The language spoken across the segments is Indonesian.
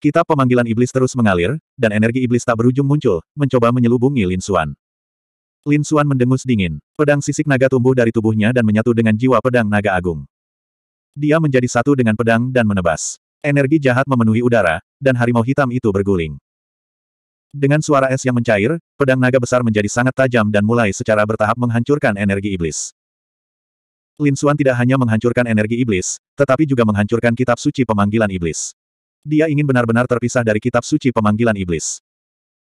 Kitab pemanggilan iblis terus mengalir, dan energi iblis tak berujung muncul, mencoba menyelubungi Lin Xuan. Lin Xuan mendengus dingin. Pedang sisik naga tumbuh dari tubuhnya dan menyatu dengan jiwa pedang naga agung. Dia menjadi satu dengan pedang dan menebas. Energi jahat memenuhi udara, dan harimau hitam itu berguling. Dengan suara es yang mencair, pedang naga besar menjadi sangat tajam dan mulai secara bertahap menghancurkan energi iblis. Lin Xuan tidak hanya menghancurkan energi iblis, tetapi juga menghancurkan kitab suci pemanggilan iblis. Dia ingin benar-benar terpisah dari kitab suci pemanggilan iblis.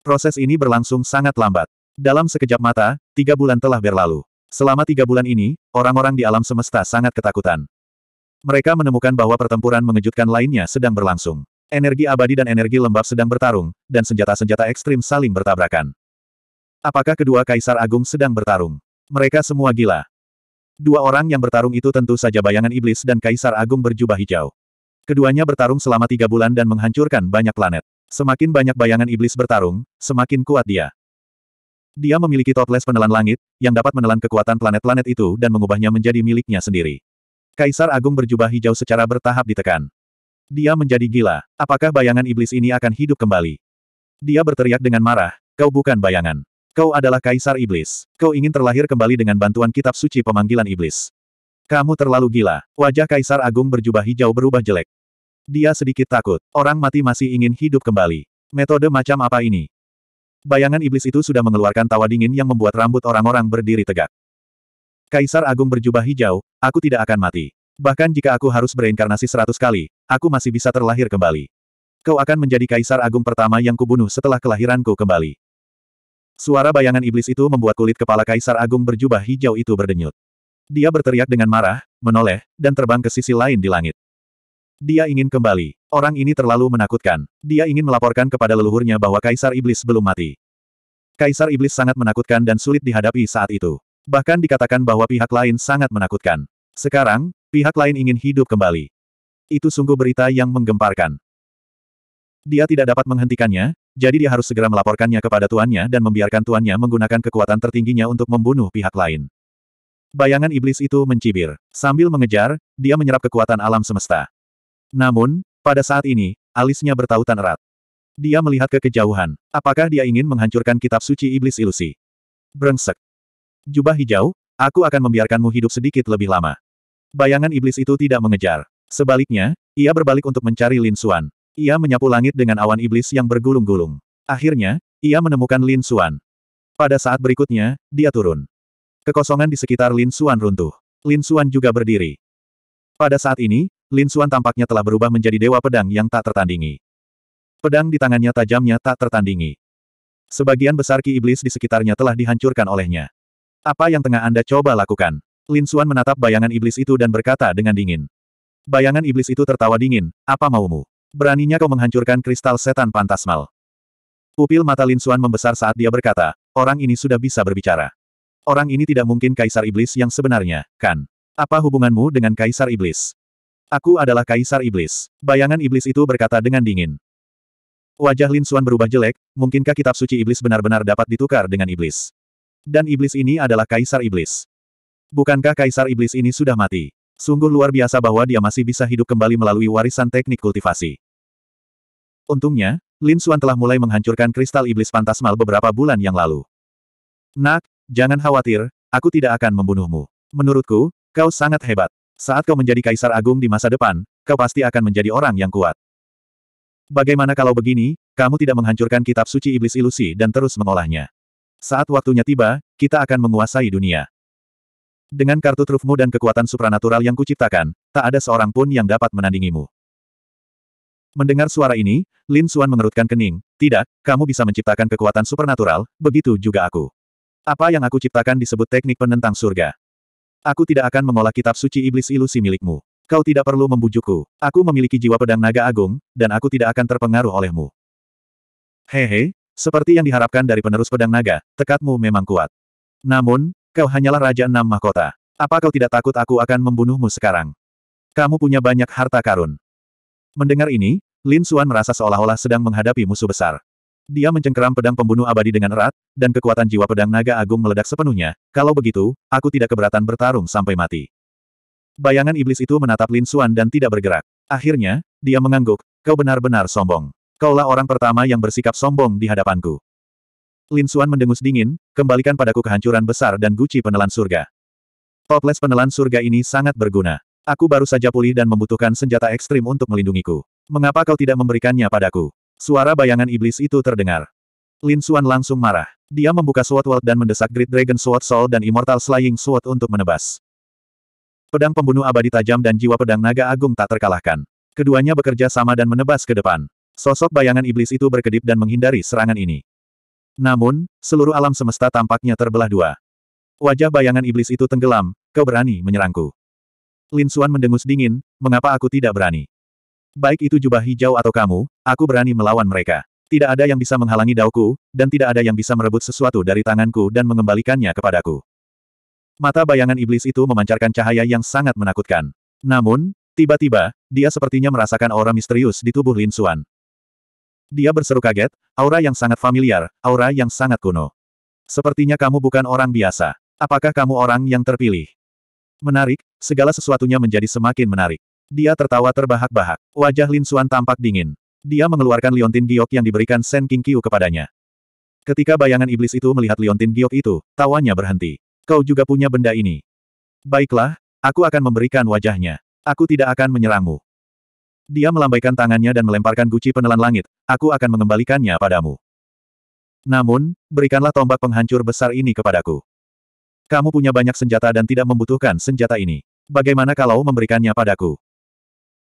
Proses ini berlangsung sangat lambat. Dalam sekejap mata, tiga bulan telah berlalu. Selama tiga bulan ini, orang-orang di alam semesta sangat ketakutan. Mereka menemukan bahwa pertempuran mengejutkan lainnya sedang berlangsung. Energi abadi dan energi lembab sedang bertarung, dan senjata-senjata ekstrim saling bertabrakan. Apakah kedua kaisar agung sedang bertarung? Mereka semua gila. Dua orang yang bertarung itu tentu saja bayangan iblis dan kaisar agung berjubah hijau. Keduanya bertarung selama tiga bulan dan menghancurkan banyak planet. Semakin banyak bayangan iblis bertarung, semakin kuat dia. Dia memiliki toples penelan langit, yang dapat menelan kekuatan planet-planet itu dan mengubahnya menjadi miliknya sendiri. Kaisar Agung berjubah hijau secara bertahap ditekan. Dia menjadi gila. Apakah bayangan iblis ini akan hidup kembali? Dia berteriak dengan marah, kau bukan bayangan. Kau adalah Kaisar Iblis. Kau ingin terlahir kembali dengan bantuan kitab suci pemanggilan iblis. Kamu terlalu gila. Wajah Kaisar Agung berjubah hijau berubah jelek. Dia sedikit takut. Orang mati masih ingin hidup kembali. Metode macam apa ini? Bayangan iblis itu sudah mengeluarkan tawa dingin yang membuat rambut orang-orang berdiri tegak. Kaisar Agung berjubah hijau, aku tidak akan mati. Bahkan jika aku harus bereinkarnasi seratus kali, aku masih bisa terlahir kembali. Kau akan menjadi Kaisar Agung pertama yang kubunuh setelah kelahiranku kembali. Suara bayangan iblis itu membuat kulit kepala Kaisar Agung berjubah hijau itu berdenyut. Dia berteriak dengan marah, menoleh, dan terbang ke sisi lain di langit. Dia ingin kembali. Orang ini terlalu menakutkan. Dia ingin melaporkan kepada leluhurnya bahwa Kaisar Iblis belum mati. Kaisar Iblis sangat menakutkan dan sulit dihadapi saat itu. Bahkan dikatakan bahwa pihak lain sangat menakutkan. Sekarang, pihak lain ingin hidup kembali. Itu sungguh berita yang menggemparkan. Dia tidak dapat menghentikannya, jadi dia harus segera melaporkannya kepada tuannya dan membiarkan tuannya menggunakan kekuatan tertingginya untuk membunuh pihak lain. Bayangan iblis itu mencibir. Sambil mengejar, dia menyerap kekuatan alam semesta. Namun, pada saat ini, alisnya bertautan erat. Dia melihat ke kejauhan. Apakah dia ingin menghancurkan kitab suci iblis ilusi? Brengsek. Jubah hijau, aku akan membiarkanmu hidup sedikit lebih lama. Bayangan iblis itu tidak mengejar. Sebaliknya, ia berbalik untuk mencari Lin Suan. Ia menyapu langit dengan awan iblis yang bergulung-gulung. Akhirnya, ia menemukan Lin Suan. Pada saat berikutnya, dia turun. Kekosongan di sekitar Lin Suan runtuh. Lin Suan juga berdiri. Pada saat ini, Lin Suan tampaknya telah berubah menjadi dewa pedang yang tak tertandingi. Pedang di tangannya tajamnya tak tertandingi. Sebagian besar ki iblis di sekitarnya telah dihancurkan olehnya. Apa yang tengah Anda coba lakukan? Lin Suan menatap bayangan iblis itu dan berkata dengan dingin. Bayangan iblis itu tertawa dingin, apa maumu? Beraninya kau menghancurkan kristal setan pantasmal. Pupil mata Lin Suan membesar saat dia berkata, orang ini sudah bisa berbicara. Orang ini tidak mungkin kaisar iblis yang sebenarnya, kan? Apa hubunganmu dengan kaisar iblis? Aku adalah Kaisar Iblis. Bayangan Iblis itu berkata dengan dingin. Wajah Lin Xuan berubah jelek, mungkinkah kitab suci Iblis benar-benar dapat ditukar dengan Iblis? Dan Iblis ini adalah Kaisar Iblis. Bukankah Kaisar Iblis ini sudah mati? Sungguh luar biasa bahwa dia masih bisa hidup kembali melalui warisan teknik kultivasi. Untungnya, Lin Xuan telah mulai menghancurkan kristal Iblis Pantasmal beberapa bulan yang lalu. Nak, jangan khawatir, aku tidak akan membunuhmu. Menurutku, kau sangat hebat. Saat kau menjadi kaisar agung di masa depan, kau pasti akan menjadi orang yang kuat. Bagaimana kalau begini, kamu tidak menghancurkan kitab suci iblis ilusi dan terus mengolahnya. Saat waktunya tiba, kita akan menguasai dunia. Dengan kartu trufmu dan kekuatan supranatural yang kuciptakan, tak ada seorang pun yang dapat menandingimu. Mendengar suara ini, Lin Xuan mengerutkan kening. Tidak, kamu bisa menciptakan kekuatan supernatural, begitu juga aku. Apa yang aku ciptakan disebut teknik penentang surga. Aku tidak akan mengolah kitab suci iblis ilusi milikmu. Kau tidak perlu membujukku. Aku memiliki jiwa pedang naga agung, dan aku tidak akan terpengaruh olehmu. Hehe, seperti yang diharapkan dari penerus pedang naga, tekadmu memang kuat. Namun, kau hanyalah Raja Enam Mahkota. Apa kau tidak takut aku akan membunuhmu sekarang? Kamu punya banyak harta karun. Mendengar ini, Lin Xuan merasa seolah-olah sedang menghadapi musuh besar. Dia mencengkeram pedang pembunuh abadi dengan erat, dan kekuatan jiwa pedang naga agung meledak sepenuhnya. Kalau begitu, aku tidak keberatan bertarung sampai mati. Bayangan iblis itu menatap Lin Suan dan tidak bergerak. Akhirnya, dia mengangguk, kau benar-benar sombong. Kaulah orang pertama yang bersikap sombong di hadapanku. Lin Suan mendengus dingin, kembalikan padaku kehancuran besar dan guci penelan surga. Toples penelan surga ini sangat berguna. Aku baru saja pulih dan membutuhkan senjata ekstrim untuk melindungiku. Mengapa kau tidak memberikannya padaku? Suara bayangan iblis itu terdengar. Lin Xuan langsung marah. Dia membuka Sword World dan mendesak Great Dragon Sword Soul dan Immortal Slaying Sword untuk menebas. Pedang pembunuh abadi tajam dan jiwa pedang naga agung tak terkalahkan. Keduanya bekerja sama dan menebas ke depan. Sosok bayangan iblis itu berkedip dan menghindari serangan ini. Namun, seluruh alam semesta tampaknya terbelah dua. Wajah bayangan iblis itu tenggelam, kau berani menyerangku. Lin Xuan mendengus dingin, mengapa aku tidak berani? Baik itu jubah hijau atau kamu, aku berani melawan mereka. Tidak ada yang bisa menghalangi dauku, dan tidak ada yang bisa merebut sesuatu dari tanganku dan mengembalikannya kepadaku. Mata bayangan iblis itu memancarkan cahaya yang sangat menakutkan. Namun, tiba-tiba, dia sepertinya merasakan aura misterius di tubuh Lin Xuan. Dia berseru kaget, aura yang sangat familiar, aura yang sangat kuno. Sepertinya kamu bukan orang biasa. Apakah kamu orang yang terpilih? Menarik, segala sesuatunya menjadi semakin menarik. Dia tertawa terbahak-bahak. Wajah Lin Xuan tampak dingin. Dia mengeluarkan liontin giok yang diberikan Shen King Qiu kepadanya. Ketika bayangan iblis itu melihat liontin giok itu, tawanya berhenti. Kau juga punya benda ini. Baiklah, aku akan memberikan wajahnya. Aku tidak akan menyerangmu. Dia melambaikan tangannya dan melemparkan guci penelan langit, aku akan mengembalikannya padamu. Namun, berikanlah tombak penghancur besar ini kepadaku. Kamu punya banyak senjata dan tidak membutuhkan senjata ini. Bagaimana kalau memberikannya padaku?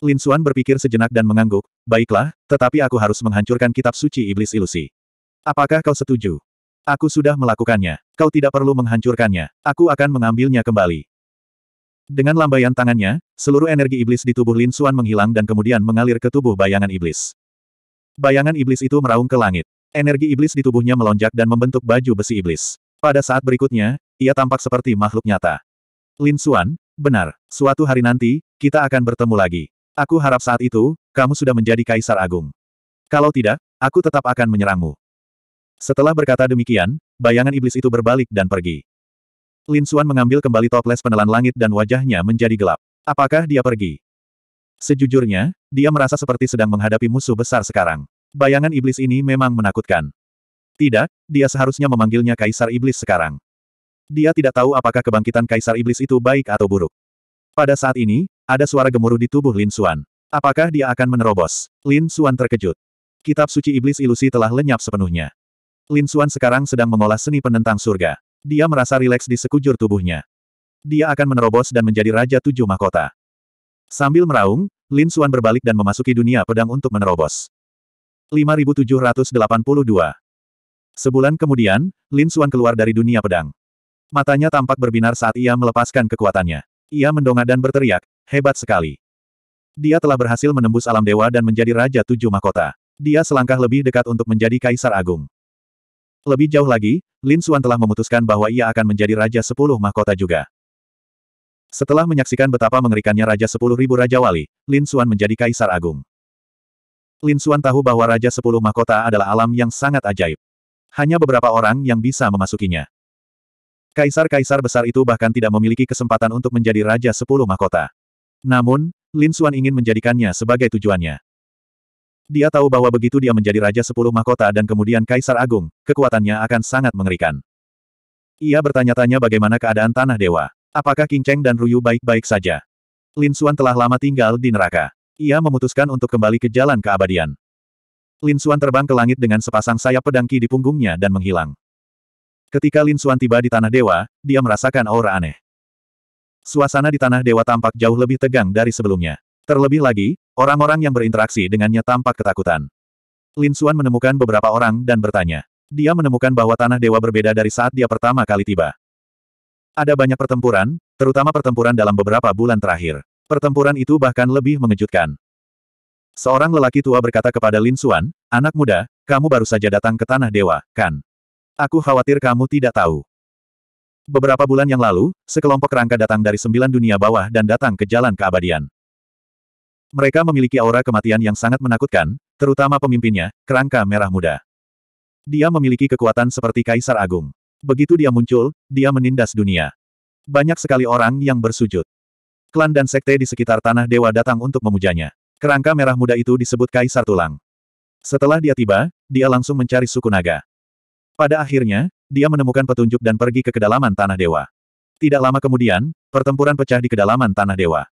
Lin Suan berpikir sejenak dan mengangguk, baiklah, tetapi aku harus menghancurkan kitab suci iblis ilusi. Apakah kau setuju? Aku sudah melakukannya. Kau tidak perlu menghancurkannya. Aku akan mengambilnya kembali. Dengan lambaian tangannya, seluruh energi iblis di tubuh Lin Suan menghilang dan kemudian mengalir ke tubuh bayangan iblis. Bayangan iblis itu meraung ke langit. Energi iblis di tubuhnya melonjak dan membentuk baju besi iblis. Pada saat berikutnya, ia tampak seperti makhluk nyata. Lin Suan, benar, suatu hari nanti, kita akan bertemu lagi. Aku harap saat itu, kamu sudah menjadi kaisar agung. Kalau tidak, aku tetap akan menyerangmu. Setelah berkata demikian, bayangan iblis itu berbalik dan pergi. Lin Xuan mengambil kembali toples penelan langit dan wajahnya menjadi gelap. Apakah dia pergi? Sejujurnya, dia merasa seperti sedang menghadapi musuh besar sekarang. Bayangan iblis ini memang menakutkan. Tidak, dia seharusnya memanggilnya Kaisar Iblis sekarang. Dia tidak tahu apakah kebangkitan Kaisar Iblis itu baik atau buruk. Pada saat ini, ada suara gemuruh di tubuh Lin Xuan. Apakah dia akan menerobos? Lin Xuan terkejut. Kitab suci iblis ilusi telah lenyap sepenuhnya. Lin Xuan sekarang sedang mengolah seni penentang surga. Dia merasa rileks di sekujur tubuhnya. Dia akan menerobos dan menjadi Raja Tujuh Mahkota. Sambil meraung, Lin Xuan berbalik dan memasuki dunia pedang untuk menerobos. 5782 Sebulan kemudian, Lin Xuan keluar dari dunia pedang. Matanya tampak berbinar saat ia melepaskan kekuatannya. Ia mendongak dan berteriak, Hebat sekali. Dia telah berhasil menembus alam dewa dan menjadi Raja Tujuh Mahkota. Dia selangkah lebih dekat untuk menjadi Kaisar Agung. Lebih jauh lagi, Lin Xuan telah memutuskan bahwa ia akan menjadi Raja Sepuluh Mahkota juga. Setelah menyaksikan betapa mengerikannya Raja Sepuluh Ribu Raja Wali, Lin Xuan menjadi Kaisar Agung. Lin Xuan tahu bahwa Raja Sepuluh Mahkota adalah alam yang sangat ajaib. Hanya beberapa orang yang bisa memasukinya. Kaisar-kaisar besar itu bahkan tidak memiliki kesempatan untuk menjadi Raja Sepuluh Mahkota. Namun, Lin Xuan ingin menjadikannya sebagai tujuannya. Dia tahu bahwa begitu dia menjadi Raja Sepuluh Mahkota dan kemudian Kaisar Agung, kekuatannya akan sangat mengerikan. Ia bertanya-tanya bagaimana keadaan Tanah Dewa. Apakah King Cheng dan Ruyu baik-baik saja? Lin Xuan telah lama tinggal di neraka. Ia memutuskan untuk kembali ke jalan keabadian. Lin Xuan terbang ke langit dengan sepasang sayap pedangki di punggungnya dan menghilang. Ketika Lin Xuan tiba di Tanah Dewa, dia merasakan aura aneh. Suasana di Tanah Dewa tampak jauh lebih tegang dari sebelumnya. Terlebih lagi, orang-orang yang berinteraksi dengannya tampak ketakutan. Lin Xuan menemukan beberapa orang dan bertanya. Dia menemukan bahwa Tanah Dewa berbeda dari saat dia pertama kali tiba. Ada banyak pertempuran, terutama pertempuran dalam beberapa bulan terakhir. Pertempuran itu bahkan lebih mengejutkan. Seorang lelaki tua berkata kepada Lin Xuan, Anak muda, kamu baru saja datang ke Tanah Dewa, kan? Aku khawatir kamu tidak tahu. Beberapa bulan yang lalu, sekelompok kerangka datang dari sembilan dunia bawah dan datang ke jalan keabadian. Mereka memiliki aura kematian yang sangat menakutkan, terutama pemimpinnya, kerangka merah muda. Dia memiliki kekuatan seperti Kaisar Agung. Begitu dia muncul, dia menindas dunia. Banyak sekali orang yang bersujud. Klan dan sekte di sekitar Tanah Dewa datang untuk memujanya. Kerangka merah muda itu disebut Kaisar Tulang. Setelah dia tiba, dia langsung mencari suku naga. Pada akhirnya, dia menemukan petunjuk dan pergi ke kedalaman Tanah Dewa. Tidak lama kemudian, pertempuran pecah di kedalaman Tanah Dewa.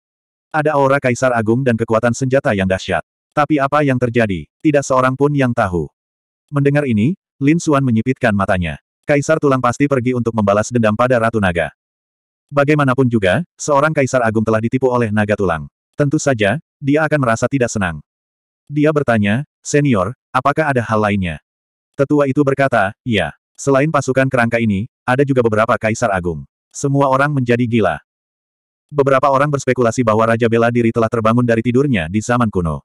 Ada aura Kaisar Agung dan kekuatan senjata yang dahsyat. Tapi apa yang terjadi? Tidak seorang pun yang tahu. Mendengar ini, Lin Xuan menyipitkan matanya. Kaisar Tulang pasti pergi untuk membalas dendam pada Ratu Naga. Bagaimanapun juga, seorang Kaisar Agung telah ditipu oleh Naga Tulang. Tentu saja, dia akan merasa tidak senang. Dia bertanya, Senior, apakah ada hal lainnya? Tetua itu berkata, ya. Selain pasukan kerangka ini, ada juga beberapa kaisar agung. Semua orang menjadi gila. Beberapa orang berspekulasi bahwa Raja Bela Diri telah terbangun dari tidurnya di zaman kuno.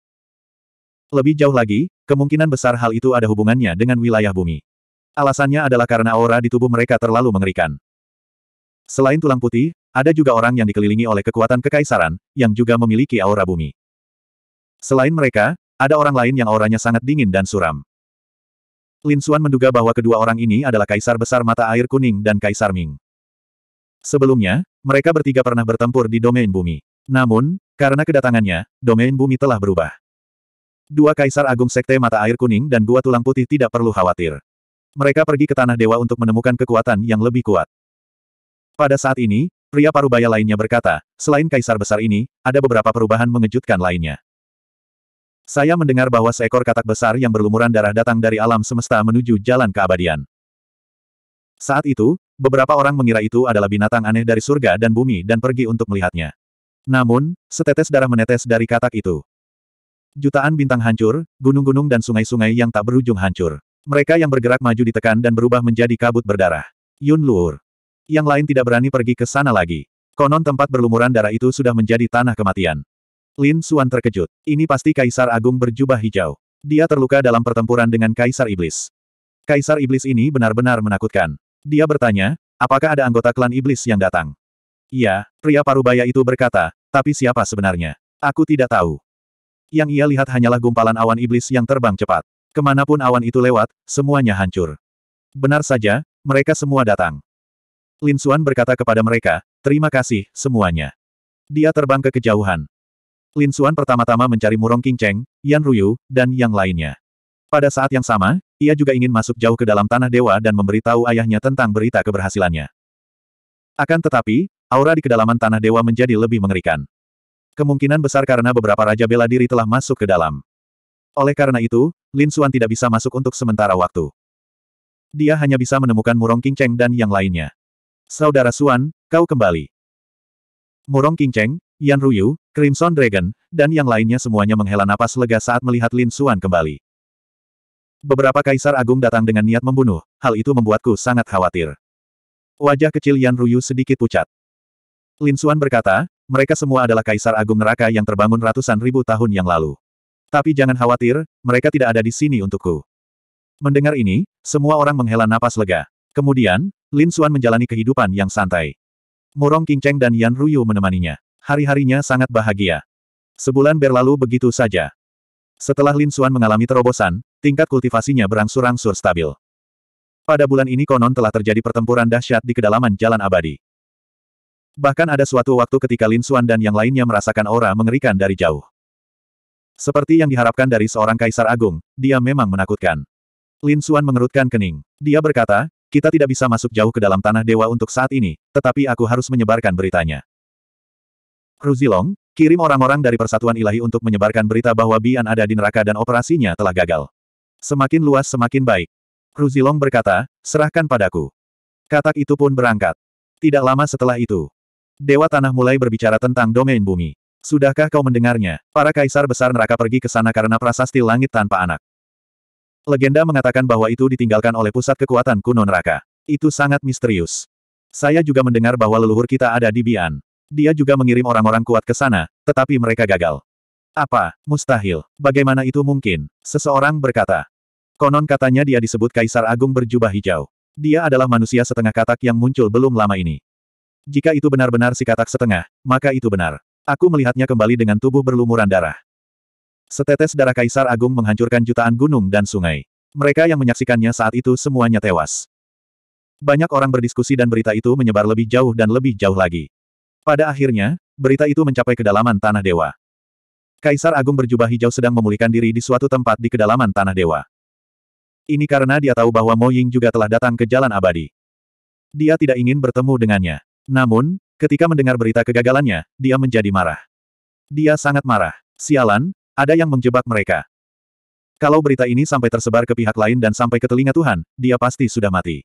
Lebih jauh lagi, kemungkinan besar hal itu ada hubungannya dengan wilayah bumi. Alasannya adalah karena aura di tubuh mereka terlalu mengerikan. Selain tulang putih, ada juga orang yang dikelilingi oleh kekuatan kekaisaran, yang juga memiliki aura bumi. Selain mereka, ada orang lain yang auranya sangat dingin dan suram. Lin Xuan menduga bahwa kedua orang ini adalah Kaisar Besar Mata Air Kuning dan Kaisar Ming. Sebelumnya, mereka bertiga pernah bertempur di domain bumi. Namun, karena kedatangannya, domain bumi telah berubah. Dua Kaisar Agung Sekte Mata Air Kuning dan Gua Tulang Putih tidak perlu khawatir. Mereka pergi ke Tanah Dewa untuk menemukan kekuatan yang lebih kuat. Pada saat ini, pria parubaya lainnya berkata, selain Kaisar Besar ini, ada beberapa perubahan mengejutkan lainnya. Saya mendengar bahwa seekor katak besar yang berlumuran darah datang dari alam semesta menuju jalan keabadian. Saat itu, beberapa orang mengira itu adalah binatang aneh dari surga dan bumi dan pergi untuk melihatnya. Namun, setetes darah menetes dari katak itu. Jutaan bintang hancur, gunung-gunung dan sungai-sungai yang tak berujung hancur. Mereka yang bergerak maju ditekan dan berubah menjadi kabut berdarah. Yun Luur. Yang lain tidak berani pergi ke sana lagi. Konon tempat berlumuran darah itu sudah menjadi tanah kematian. Lin Suan terkejut. Ini pasti Kaisar Agung berjubah hijau. Dia terluka dalam pertempuran dengan Kaisar Iblis. Kaisar Iblis ini benar-benar menakutkan. Dia bertanya, apakah ada anggota klan Iblis yang datang? Iya, pria parubaya itu berkata, tapi siapa sebenarnya? Aku tidak tahu. Yang ia lihat hanyalah gumpalan awan iblis yang terbang cepat. Kemanapun awan itu lewat, semuanya hancur. Benar saja, mereka semua datang. Lin Suan berkata kepada mereka, terima kasih, semuanya. Dia terbang ke kejauhan. Lin Xuan pertama-tama mencari Murong King Cheng, Yan Ruyu, dan yang lainnya. Pada saat yang sama, ia juga ingin masuk jauh ke dalam tanah dewa dan memberitahu ayahnya tentang berita keberhasilannya. Akan tetapi, aura di kedalaman tanah dewa menjadi lebih mengerikan. Kemungkinan besar karena beberapa raja bela diri telah masuk ke dalam. Oleh karena itu, Lin Xuan tidak bisa masuk untuk sementara waktu. Dia hanya bisa menemukan Murong King Cheng dan yang lainnya. Saudara Suan, kau kembali. Murong King Cheng, Yan Ruyu, Crimson Dragon, dan yang lainnya semuanya menghela napas lega saat melihat Lin Xuan kembali. Beberapa kaisar agung datang dengan niat membunuh, hal itu membuatku sangat khawatir. Wajah kecil Yan Ruyu sedikit pucat. Lin Xuan berkata, mereka semua adalah kaisar agung neraka yang terbangun ratusan ribu tahun yang lalu. Tapi jangan khawatir, mereka tidak ada di sini untukku. Mendengar ini, semua orang menghela napas lega. Kemudian, Lin Xuan menjalani kehidupan yang santai. Murong Qingcheng dan Yan Ruyu menemaninya hari-harinya sangat bahagia. Sebulan berlalu begitu saja. Setelah Lin Xuan mengalami terobosan, tingkat kultivasinya berangsur-angsur stabil. Pada bulan ini konon telah terjadi pertempuran dahsyat di kedalaman jalan abadi. Bahkan ada suatu waktu ketika Lin Xuan dan yang lainnya merasakan aura mengerikan dari jauh. Seperti yang diharapkan dari seorang kaisar agung, dia memang menakutkan. Lin Xuan mengerutkan kening. Dia berkata, kita tidak bisa masuk jauh ke dalam tanah dewa untuk saat ini, tetapi aku harus menyebarkan beritanya. Cruzilong, kirim orang-orang dari Persatuan Ilahi untuk menyebarkan berita bahwa Bian ada di neraka dan operasinya telah gagal. Semakin luas semakin baik. Cruzilong berkata, serahkan padaku. Katak itu pun berangkat. Tidak lama setelah itu, Dewa Tanah mulai berbicara tentang domain bumi. Sudahkah kau mendengarnya? Para kaisar besar neraka pergi ke sana karena prasasti langit tanpa anak. Legenda mengatakan bahwa itu ditinggalkan oleh pusat kekuatan kuno neraka. Itu sangat misterius. Saya juga mendengar bahwa leluhur kita ada di Bian. Dia juga mengirim orang-orang kuat ke sana, tetapi mereka gagal. Apa? Mustahil. Bagaimana itu mungkin? Seseorang berkata. Konon katanya dia disebut Kaisar Agung berjubah hijau. Dia adalah manusia setengah katak yang muncul belum lama ini. Jika itu benar-benar si katak setengah, maka itu benar. Aku melihatnya kembali dengan tubuh berlumuran darah. Setetes darah Kaisar Agung menghancurkan jutaan gunung dan sungai. Mereka yang menyaksikannya saat itu semuanya tewas. Banyak orang berdiskusi dan berita itu menyebar lebih jauh dan lebih jauh lagi. Pada akhirnya, berita itu mencapai kedalaman tanah dewa. Kaisar Agung berjubah hijau sedang memulihkan diri di suatu tempat di kedalaman tanah dewa. Ini karena dia tahu bahwa Mo Ying juga telah datang ke jalan abadi. Dia tidak ingin bertemu dengannya. Namun, ketika mendengar berita kegagalannya, dia menjadi marah. Dia sangat marah. Sialan, ada yang menjebak mereka. Kalau berita ini sampai tersebar ke pihak lain dan sampai ke telinga Tuhan, dia pasti sudah mati.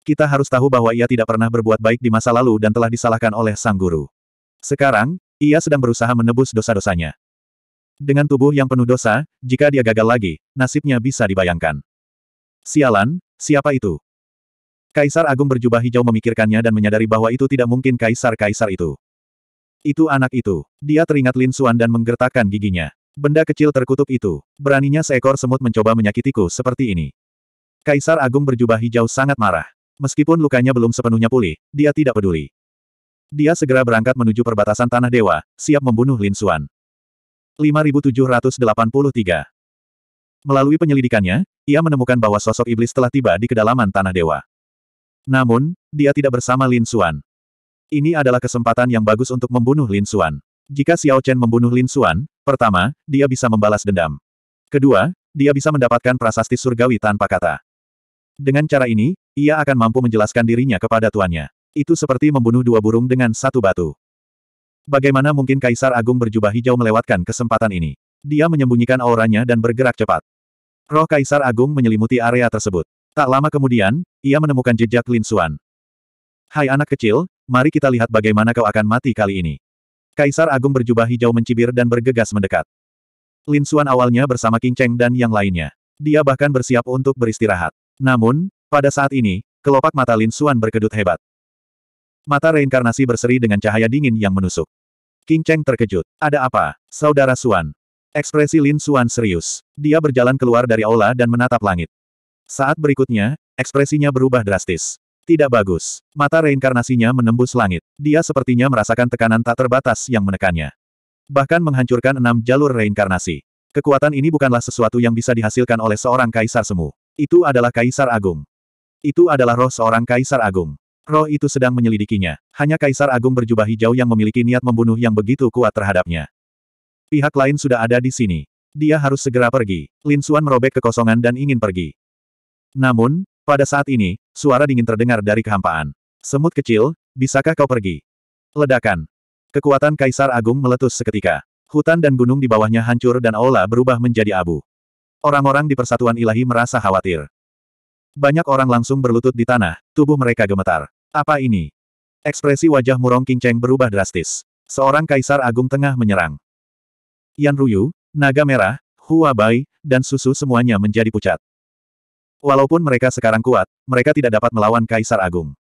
Kita harus tahu bahwa ia tidak pernah berbuat baik di masa lalu dan telah disalahkan oleh sang guru. Sekarang, ia sedang berusaha menebus dosa-dosanya. Dengan tubuh yang penuh dosa, jika dia gagal lagi, nasibnya bisa dibayangkan. Sialan, siapa itu? Kaisar Agung berjubah hijau memikirkannya dan menyadari bahwa itu tidak mungkin kaisar-kaisar itu. Itu anak itu. Dia teringat Lin Suan dan menggertakkan giginya. Benda kecil terkutuk itu. Beraninya seekor semut mencoba menyakitiku seperti ini. Kaisar Agung berjubah hijau sangat marah. Meskipun lukanya belum sepenuhnya pulih, dia tidak peduli. Dia segera berangkat menuju perbatasan Tanah Dewa, siap membunuh Lin Xuan. 5783 Melalui penyelidikannya, ia menemukan bahwa sosok iblis telah tiba di kedalaman Tanah Dewa. Namun, dia tidak bersama Lin Xuan. Ini adalah kesempatan yang bagus untuk membunuh Lin Xuan. Jika Xiao Chen membunuh Lin Xuan, pertama, dia bisa membalas dendam. Kedua, dia bisa mendapatkan prasasti surgawi tanpa kata. Dengan cara ini, ia akan mampu menjelaskan dirinya kepada tuannya. Itu seperti membunuh dua burung dengan satu batu. Bagaimana mungkin Kaisar Agung berjubah hijau melewatkan kesempatan ini? Dia menyembunyikan auranya dan bergerak cepat. Roh Kaisar Agung menyelimuti area tersebut. Tak lama kemudian, ia menemukan jejak Lin Xuan. Hai anak kecil, mari kita lihat bagaimana kau akan mati kali ini. Kaisar Agung berjubah hijau mencibir dan bergegas mendekat. Lin Xuan awalnya bersama King Cheng dan yang lainnya. Dia bahkan bersiap untuk beristirahat. Namun, pada saat ini, kelopak mata Lin Suan berkedut hebat. Mata reinkarnasi berseri dengan cahaya dingin yang menusuk. King Cheng terkejut. Ada apa, saudara Suan? Ekspresi Lin Suan serius. Dia berjalan keluar dari aula dan menatap langit. Saat berikutnya, ekspresinya berubah drastis. Tidak bagus. Mata reinkarnasinya menembus langit. Dia sepertinya merasakan tekanan tak terbatas yang menekannya. Bahkan menghancurkan enam jalur reinkarnasi. Kekuatan ini bukanlah sesuatu yang bisa dihasilkan oleh seorang kaisar semu. Itu adalah kaisar agung. Itu adalah roh seorang Kaisar Agung. Roh itu sedang menyelidikinya. Hanya Kaisar Agung berjubah hijau yang memiliki niat membunuh yang begitu kuat terhadapnya. Pihak lain sudah ada di sini. Dia harus segera pergi. Lin Suan merobek kekosongan dan ingin pergi. Namun, pada saat ini, suara dingin terdengar dari kehampaan. Semut kecil, bisakah kau pergi? Ledakan. Kekuatan Kaisar Agung meletus seketika. Hutan dan gunung di bawahnya hancur dan aula berubah menjadi abu. Orang-orang di persatuan ilahi merasa khawatir. Banyak orang langsung berlutut di tanah, tubuh mereka gemetar. Apa ini? Ekspresi wajah Murong Cheng berubah drastis. Seorang kaisar agung tengah menyerang. Yan Ruyu, Naga Merah, Hua Bai, dan Susu semuanya menjadi pucat. Walaupun mereka sekarang kuat, mereka tidak dapat melawan kaisar agung.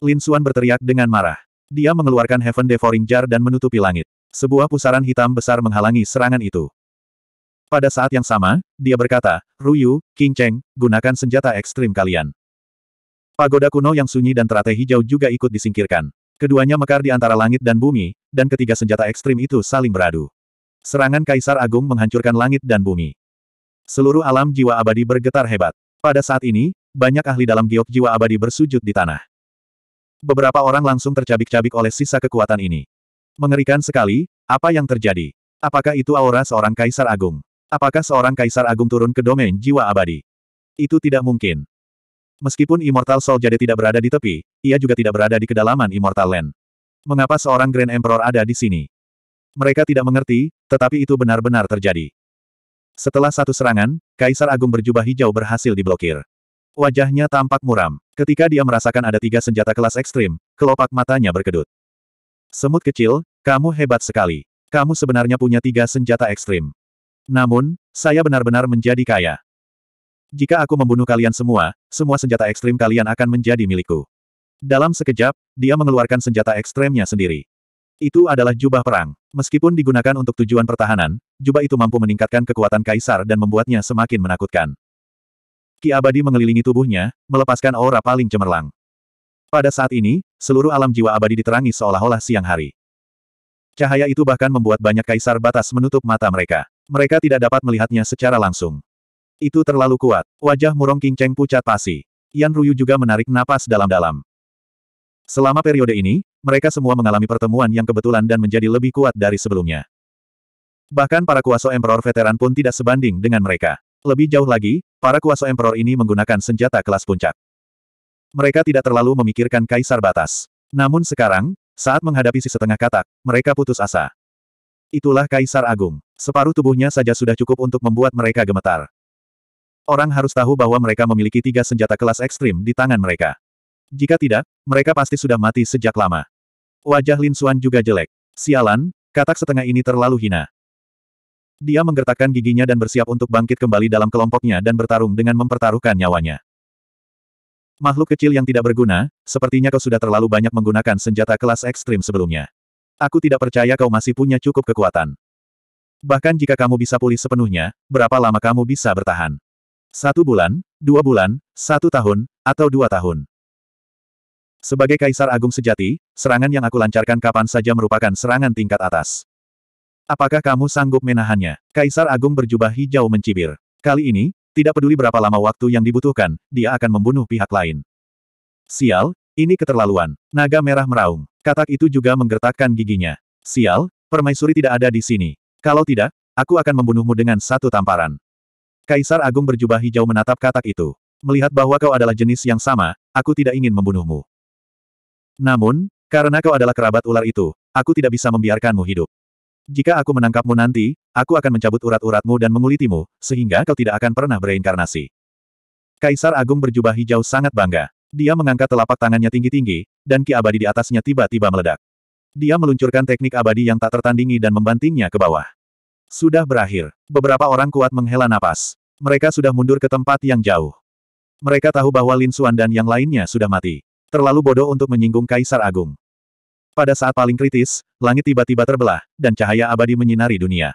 Lin Xuan berteriak dengan marah. Dia mengeluarkan Heaven Devouring Jar dan menutupi langit. Sebuah pusaran hitam besar menghalangi serangan itu. Pada saat yang sama, dia berkata, Ruyu, King Cheng, gunakan senjata ekstrim kalian. Pagoda kuno yang sunyi dan teratai hijau juga ikut disingkirkan. Keduanya mekar di antara langit dan bumi, dan ketiga senjata ekstrim itu saling beradu. Serangan Kaisar Agung menghancurkan langit dan bumi. Seluruh alam jiwa abadi bergetar hebat. Pada saat ini, banyak ahli dalam giok jiwa abadi bersujud di tanah. Beberapa orang langsung tercabik-cabik oleh sisa kekuatan ini. Mengerikan sekali, apa yang terjadi? Apakah itu aura seorang Kaisar Agung? Apakah seorang kaisar agung turun ke domain jiwa abadi? Itu tidak mungkin. Meskipun Immortal Soul Jade tidak berada di tepi, ia juga tidak berada di kedalaman Immortal Land. Mengapa seorang Grand Emperor ada di sini? Mereka tidak mengerti, tetapi itu benar-benar terjadi. Setelah satu serangan, Kaisar Agung berjubah hijau berhasil diblokir. Wajahnya tampak muram. Ketika dia merasakan ada tiga senjata kelas ekstrim, kelopak matanya berkedut. Semut kecil, kamu hebat sekali. Kamu sebenarnya punya tiga senjata ekstrim. Namun, saya benar-benar menjadi kaya. Jika aku membunuh kalian semua, semua senjata ekstrim kalian akan menjadi milikku. Dalam sekejap, dia mengeluarkan senjata ekstrimnya sendiri. Itu adalah jubah perang. Meskipun digunakan untuk tujuan pertahanan, jubah itu mampu meningkatkan kekuatan kaisar dan membuatnya semakin menakutkan. Ki abadi mengelilingi tubuhnya, melepaskan aura paling cemerlang. Pada saat ini, seluruh alam jiwa abadi diterangi seolah-olah siang hari. Cahaya itu bahkan membuat banyak kaisar batas menutup mata mereka mereka tidak dapat melihatnya secara langsung. Itu terlalu kuat. Wajah Murong King Cheng pucat pasi. Yan Ruyu juga menarik napas dalam-dalam. Selama periode ini, mereka semua mengalami pertemuan yang kebetulan dan menjadi lebih kuat dari sebelumnya. Bahkan para kuasa Emperor veteran pun tidak sebanding dengan mereka. Lebih jauh lagi, para kuasa Emperor ini menggunakan senjata kelas puncak. Mereka tidak terlalu memikirkan kaisar batas. Namun sekarang, saat menghadapi si setengah katak, mereka putus asa. Itulah Kaisar Agung. Separuh tubuhnya saja sudah cukup untuk membuat mereka gemetar. Orang harus tahu bahwa mereka memiliki tiga senjata kelas ekstrim di tangan mereka. Jika tidak, mereka pasti sudah mati sejak lama. Wajah Lin Xuan juga jelek. Sialan, katak setengah ini terlalu hina. Dia menggertakkan giginya dan bersiap untuk bangkit kembali dalam kelompoknya dan bertarung dengan mempertaruhkan nyawanya. Makhluk kecil yang tidak berguna, sepertinya kau sudah terlalu banyak menggunakan senjata kelas ekstrim sebelumnya. Aku tidak percaya kau masih punya cukup kekuatan. Bahkan jika kamu bisa pulih sepenuhnya, berapa lama kamu bisa bertahan? Satu bulan, dua bulan, satu tahun, atau dua tahun. Sebagai Kaisar Agung Sejati, serangan yang aku lancarkan kapan saja merupakan serangan tingkat atas. Apakah kamu sanggup menahannya? Kaisar Agung berjubah hijau mencibir. Kali ini, tidak peduli berapa lama waktu yang dibutuhkan, dia akan membunuh pihak lain. Sial, ini keterlaluan. Naga merah meraung. Katak itu juga menggertakkan giginya. Sial, permaisuri tidak ada di sini. Kalau tidak, aku akan membunuhmu dengan satu tamparan. Kaisar Agung berjubah hijau menatap katak itu. Melihat bahwa kau adalah jenis yang sama, aku tidak ingin membunuhmu. Namun, karena kau adalah kerabat ular itu, aku tidak bisa membiarkanmu hidup. Jika aku menangkapmu nanti, aku akan mencabut urat-uratmu dan mengulitimu, sehingga kau tidak akan pernah bereinkarnasi. Kaisar Agung berjubah hijau sangat bangga. Dia mengangkat telapak tangannya tinggi-tinggi, dan ki abadi di atasnya tiba-tiba meledak. Dia meluncurkan teknik abadi yang tak tertandingi dan membantingnya ke bawah. Sudah berakhir. Beberapa orang kuat menghela napas. Mereka sudah mundur ke tempat yang jauh. Mereka tahu bahwa Lin Xuan dan yang lainnya sudah mati. Terlalu bodoh untuk menyinggung Kaisar Agung. Pada saat paling kritis, langit tiba-tiba terbelah, dan cahaya abadi menyinari dunia.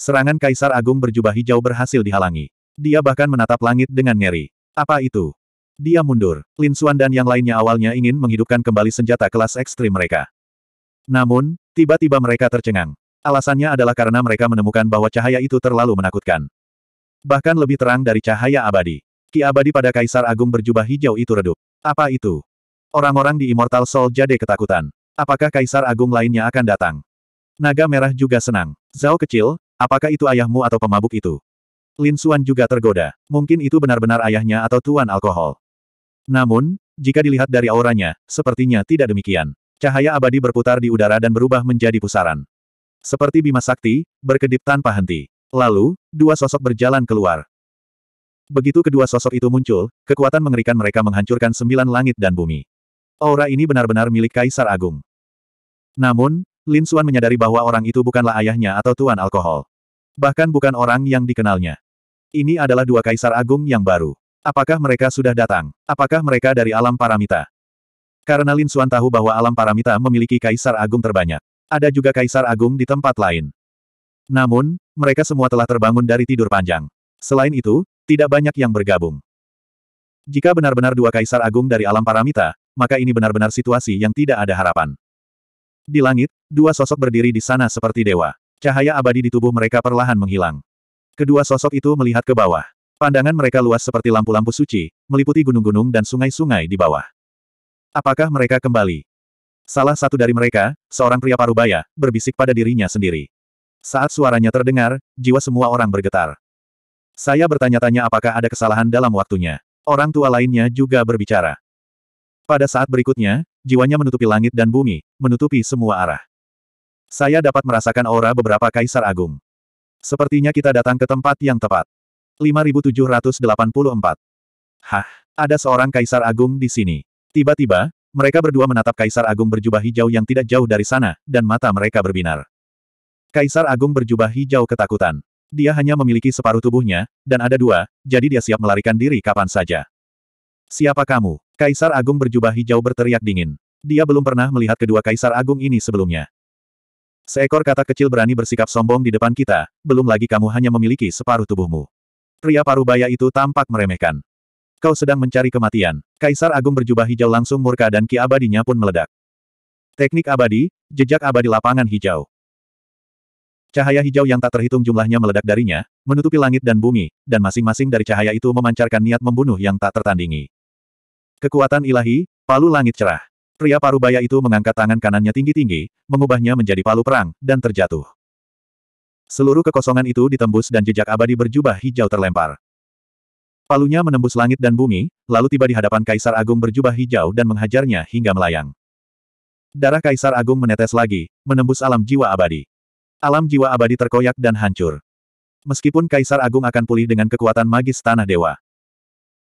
Serangan Kaisar Agung berjubah hijau berhasil dihalangi. Dia bahkan menatap langit dengan ngeri. Apa itu? Dia mundur. Lin Suan dan yang lainnya awalnya ingin menghidupkan kembali senjata kelas ekstrim mereka. Namun, tiba-tiba mereka tercengang. Alasannya adalah karena mereka menemukan bahwa cahaya itu terlalu menakutkan. Bahkan lebih terang dari cahaya abadi. Ki abadi pada Kaisar Agung berjubah hijau itu redup. Apa itu? Orang-orang di Immortal Soul jadi ketakutan. Apakah Kaisar Agung lainnya akan datang? Naga Merah juga senang. Zhao kecil, apakah itu ayahmu atau pemabuk itu? Lin Suan juga tergoda. Mungkin itu benar-benar ayahnya atau tuan alkohol. Namun, jika dilihat dari auranya, sepertinya tidak demikian. Cahaya abadi berputar di udara dan berubah menjadi pusaran. Seperti bima sakti, berkedip tanpa henti. Lalu, dua sosok berjalan keluar. Begitu kedua sosok itu muncul, kekuatan mengerikan mereka menghancurkan sembilan langit dan bumi. Aura ini benar-benar milik Kaisar Agung. Namun, Lin Suan menyadari bahwa orang itu bukanlah ayahnya atau tuan alkohol. Bahkan bukan orang yang dikenalnya. Ini adalah dua Kaisar Agung yang baru. Apakah mereka sudah datang? Apakah mereka dari alam paramita? Karena Lin Xuan tahu bahwa alam paramita memiliki kaisar agung terbanyak. Ada juga kaisar agung di tempat lain. Namun, mereka semua telah terbangun dari tidur panjang. Selain itu, tidak banyak yang bergabung. Jika benar-benar dua kaisar agung dari alam paramita, maka ini benar-benar situasi yang tidak ada harapan. Di langit, dua sosok berdiri di sana seperti dewa. Cahaya abadi di tubuh mereka perlahan menghilang. Kedua sosok itu melihat ke bawah. Pandangan mereka luas seperti lampu-lampu suci, meliputi gunung-gunung dan sungai-sungai di bawah. Apakah mereka kembali? Salah satu dari mereka, seorang pria parubaya, berbisik pada dirinya sendiri. Saat suaranya terdengar, jiwa semua orang bergetar. Saya bertanya-tanya apakah ada kesalahan dalam waktunya. Orang tua lainnya juga berbicara. Pada saat berikutnya, jiwanya menutupi langit dan bumi, menutupi semua arah. Saya dapat merasakan aura beberapa kaisar agung. Sepertinya kita datang ke tempat yang tepat. 5784. Hah, ada seorang kaisar agung di sini. Tiba-tiba, mereka berdua menatap kaisar agung berjubah hijau yang tidak jauh dari sana, dan mata mereka berbinar. Kaisar agung berjubah hijau ketakutan. Dia hanya memiliki separuh tubuhnya, dan ada dua, jadi dia siap melarikan diri kapan saja. Siapa kamu? Kaisar agung berjubah hijau berteriak dingin. Dia belum pernah melihat kedua kaisar agung ini sebelumnya. Seekor kata kecil berani bersikap sombong di depan kita, belum lagi kamu hanya memiliki separuh tubuhmu. Pria parubaya itu tampak meremehkan. Kau sedang mencari kematian. Kaisar Agung berjubah hijau langsung murka dan ki abadinya pun meledak. Teknik abadi, jejak abadi lapangan hijau. Cahaya hijau yang tak terhitung jumlahnya meledak darinya, menutupi langit dan bumi, dan masing-masing dari cahaya itu memancarkan niat membunuh yang tak tertandingi. Kekuatan ilahi, palu langit cerah. Pria parubaya itu mengangkat tangan kanannya tinggi-tinggi, mengubahnya menjadi palu perang, dan terjatuh. Seluruh kekosongan itu ditembus dan jejak abadi berjubah hijau terlempar. Palunya menembus langit dan bumi, lalu tiba di hadapan Kaisar Agung berjubah hijau dan menghajarnya hingga melayang. Darah Kaisar Agung menetes lagi, menembus alam jiwa abadi. Alam jiwa abadi terkoyak dan hancur. Meskipun Kaisar Agung akan pulih dengan kekuatan magis Tanah Dewa.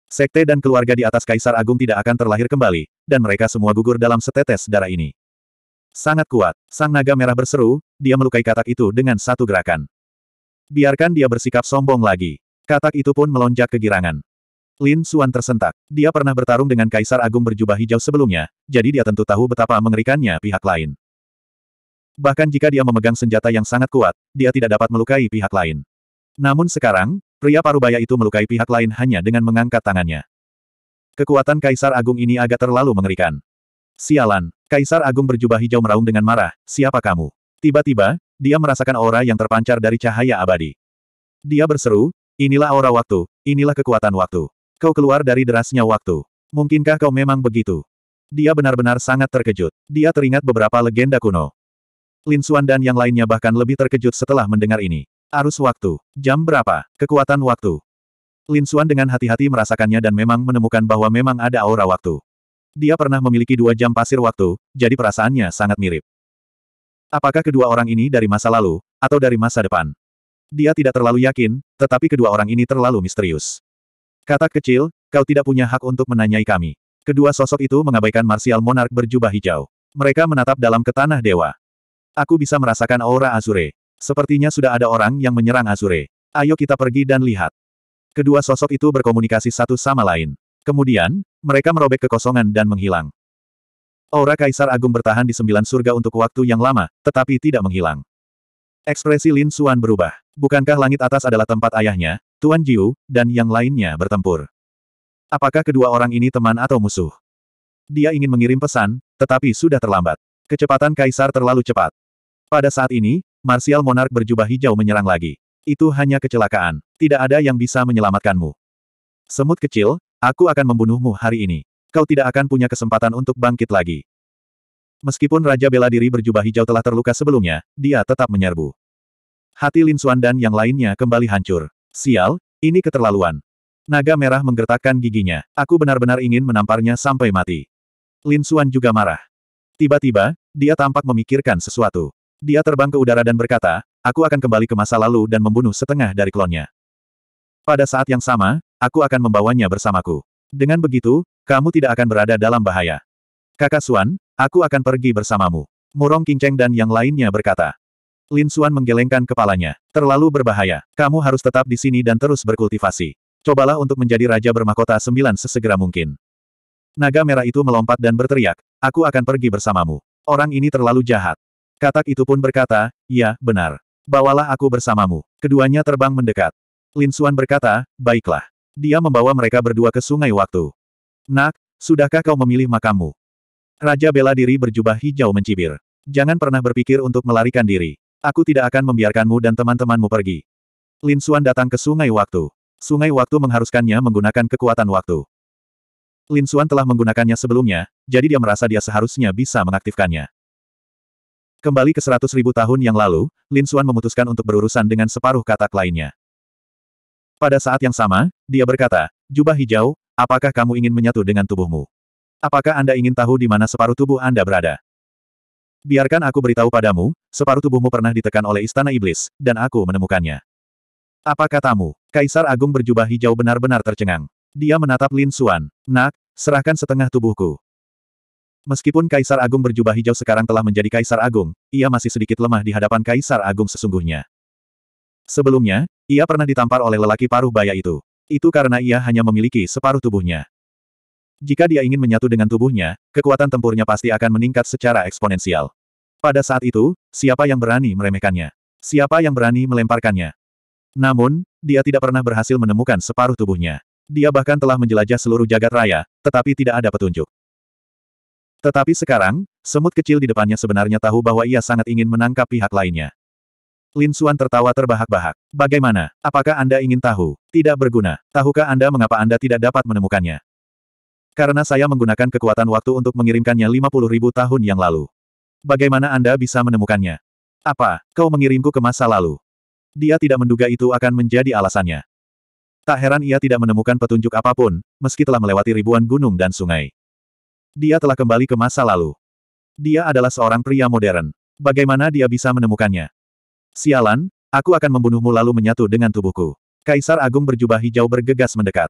Sekte dan keluarga di atas Kaisar Agung tidak akan terlahir kembali, dan mereka semua gugur dalam setetes darah ini. Sangat kuat. Sang naga merah berseru, dia melukai katak itu dengan satu gerakan. Biarkan dia bersikap sombong lagi. Katak itu pun melonjak kegirangan. Lin Suan tersentak. Dia pernah bertarung dengan Kaisar Agung berjubah hijau sebelumnya, jadi dia tentu tahu betapa mengerikannya pihak lain. Bahkan jika dia memegang senjata yang sangat kuat, dia tidak dapat melukai pihak lain. Namun sekarang, pria parubaya itu melukai pihak lain hanya dengan mengangkat tangannya. Kekuatan Kaisar Agung ini agak terlalu mengerikan. Sialan, Kaisar Agung berjubah hijau meraung dengan marah, siapa kamu? Tiba-tiba, dia merasakan aura yang terpancar dari cahaya abadi. Dia berseru, inilah aura waktu, inilah kekuatan waktu. Kau keluar dari derasnya waktu. Mungkinkah kau memang begitu? Dia benar-benar sangat terkejut. Dia teringat beberapa legenda kuno. Lin Xuan dan yang lainnya bahkan lebih terkejut setelah mendengar ini. Arus waktu. Jam berapa? Kekuatan waktu. Lin Xuan dengan hati-hati merasakannya dan memang menemukan bahwa memang ada aura waktu. Dia pernah memiliki dua jam pasir waktu, jadi perasaannya sangat mirip. Apakah kedua orang ini dari masa lalu, atau dari masa depan? Dia tidak terlalu yakin, tetapi kedua orang ini terlalu misterius. Katak kecil, kau tidak punya hak untuk menanyai kami. Kedua sosok itu mengabaikan Martial Monark berjubah hijau. Mereka menatap dalam ke tanah dewa. Aku bisa merasakan aura Azure. Sepertinya sudah ada orang yang menyerang Azure. Ayo kita pergi dan lihat. Kedua sosok itu berkomunikasi satu sama lain. Kemudian, mereka merobek kekosongan dan menghilang. Aura Kaisar Agung bertahan di sembilan surga untuk waktu yang lama, tetapi tidak menghilang. Ekspresi Lin Suan berubah. Bukankah langit atas adalah tempat ayahnya, Tuan Jiu, dan yang lainnya bertempur? Apakah kedua orang ini teman atau musuh? Dia ingin mengirim pesan, tetapi sudah terlambat. Kecepatan Kaisar terlalu cepat. Pada saat ini, Marsial Monark berjubah hijau menyerang lagi. Itu hanya kecelakaan. Tidak ada yang bisa menyelamatkanmu. Semut kecil, Aku akan membunuhmu hari ini. Kau tidak akan punya kesempatan untuk bangkit lagi. Meskipun Raja Bela Diri berjubah hijau telah terluka sebelumnya, dia tetap menyerbu. Hati Lin Xuan dan yang lainnya kembali hancur. Sial, ini keterlaluan. Naga merah menggertakkan giginya. Aku benar-benar ingin menamparnya sampai mati. Lin Xuan juga marah. Tiba-tiba, dia tampak memikirkan sesuatu. Dia terbang ke udara dan berkata, aku akan kembali ke masa lalu dan membunuh setengah dari klonnya. Pada saat yang sama, aku akan membawanya bersamaku. Dengan begitu, kamu tidak akan berada dalam bahaya. Kakak Suan, aku akan pergi bersamamu. Murong Kinceng dan yang lainnya berkata. Lin Suan menggelengkan kepalanya. Terlalu berbahaya. Kamu harus tetap di sini dan terus berkultivasi. Cobalah untuk menjadi raja bermahkota sembilan sesegera mungkin. Naga merah itu melompat dan berteriak, aku akan pergi bersamamu. Orang ini terlalu jahat. Katak itu pun berkata, ya, benar. Bawalah aku bersamamu. Keduanya terbang mendekat. Lin Suan berkata, baiklah. Dia membawa mereka berdua ke sungai waktu. Nak, sudahkah kau memilih makammu? Raja bela diri berjubah hijau mencibir. Jangan pernah berpikir untuk melarikan diri. Aku tidak akan membiarkanmu dan teman-temanmu pergi. Lin Suan datang ke sungai waktu. Sungai waktu mengharuskannya menggunakan kekuatan waktu. Lin Suan telah menggunakannya sebelumnya, jadi dia merasa dia seharusnya bisa mengaktifkannya. Kembali ke seratus ribu tahun yang lalu, Lin Suan memutuskan untuk berurusan dengan separuh katak lainnya. Pada saat yang sama, dia berkata, jubah hijau, apakah kamu ingin menyatu dengan tubuhmu? Apakah Anda ingin tahu di mana separuh tubuh Anda berada? Biarkan aku beritahu padamu, separuh tubuhmu pernah ditekan oleh istana iblis, dan aku menemukannya. Apa katamu? Kaisar Agung berjubah hijau benar-benar tercengang. Dia menatap Lin Suan. Nak, serahkan setengah tubuhku. Meskipun Kaisar Agung berjubah hijau sekarang telah menjadi Kaisar Agung, ia masih sedikit lemah di hadapan Kaisar Agung sesungguhnya. Sebelumnya, ia pernah ditampar oleh lelaki paruh baya itu. Itu karena ia hanya memiliki separuh tubuhnya. Jika dia ingin menyatu dengan tubuhnya, kekuatan tempurnya pasti akan meningkat secara eksponensial. Pada saat itu, siapa yang berani meremehkannya? Siapa yang berani melemparkannya? Namun, dia tidak pernah berhasil menemukan separuh tubuhnya. Dia bahkan telah menjelajah seluruh jagat raya, tetapi tidak ada petunjuk. Tetapi sekarang, semut kecil di depannya sebenarnya tahu bahwa ia sangat ingin menangkap pihak lainnya. Lin Suan tertawa terbahak-bahak. Bagaimana? Apakah Anda ingin tahu? Tidak berguna. Tahukah Anda mengapa Anda tidak dapat menemukannya? Karena saya menggunakan kekuatan waktu untuk mengirimkannya 50 ribu tahun yang lalu. Bagaimana Anda bisa menemukannya? Apa, kau mengirimku ke masa lalu? Dia tidak menduga itu akan menjadi alasannya. Tak heran ia tidak menemukan petunjuk apapun, meski telah melewati ribuan gunung dan sungai. Dia telah kembali ke masa lalu. Dia adalah seorang pria modern. Bagaimana dia bisa menemukannya? Sialan, aku akan membunuhmu lalu menyatu dengan tubuhku. Kaisar Agung berjubah hijau bergegas mendekat.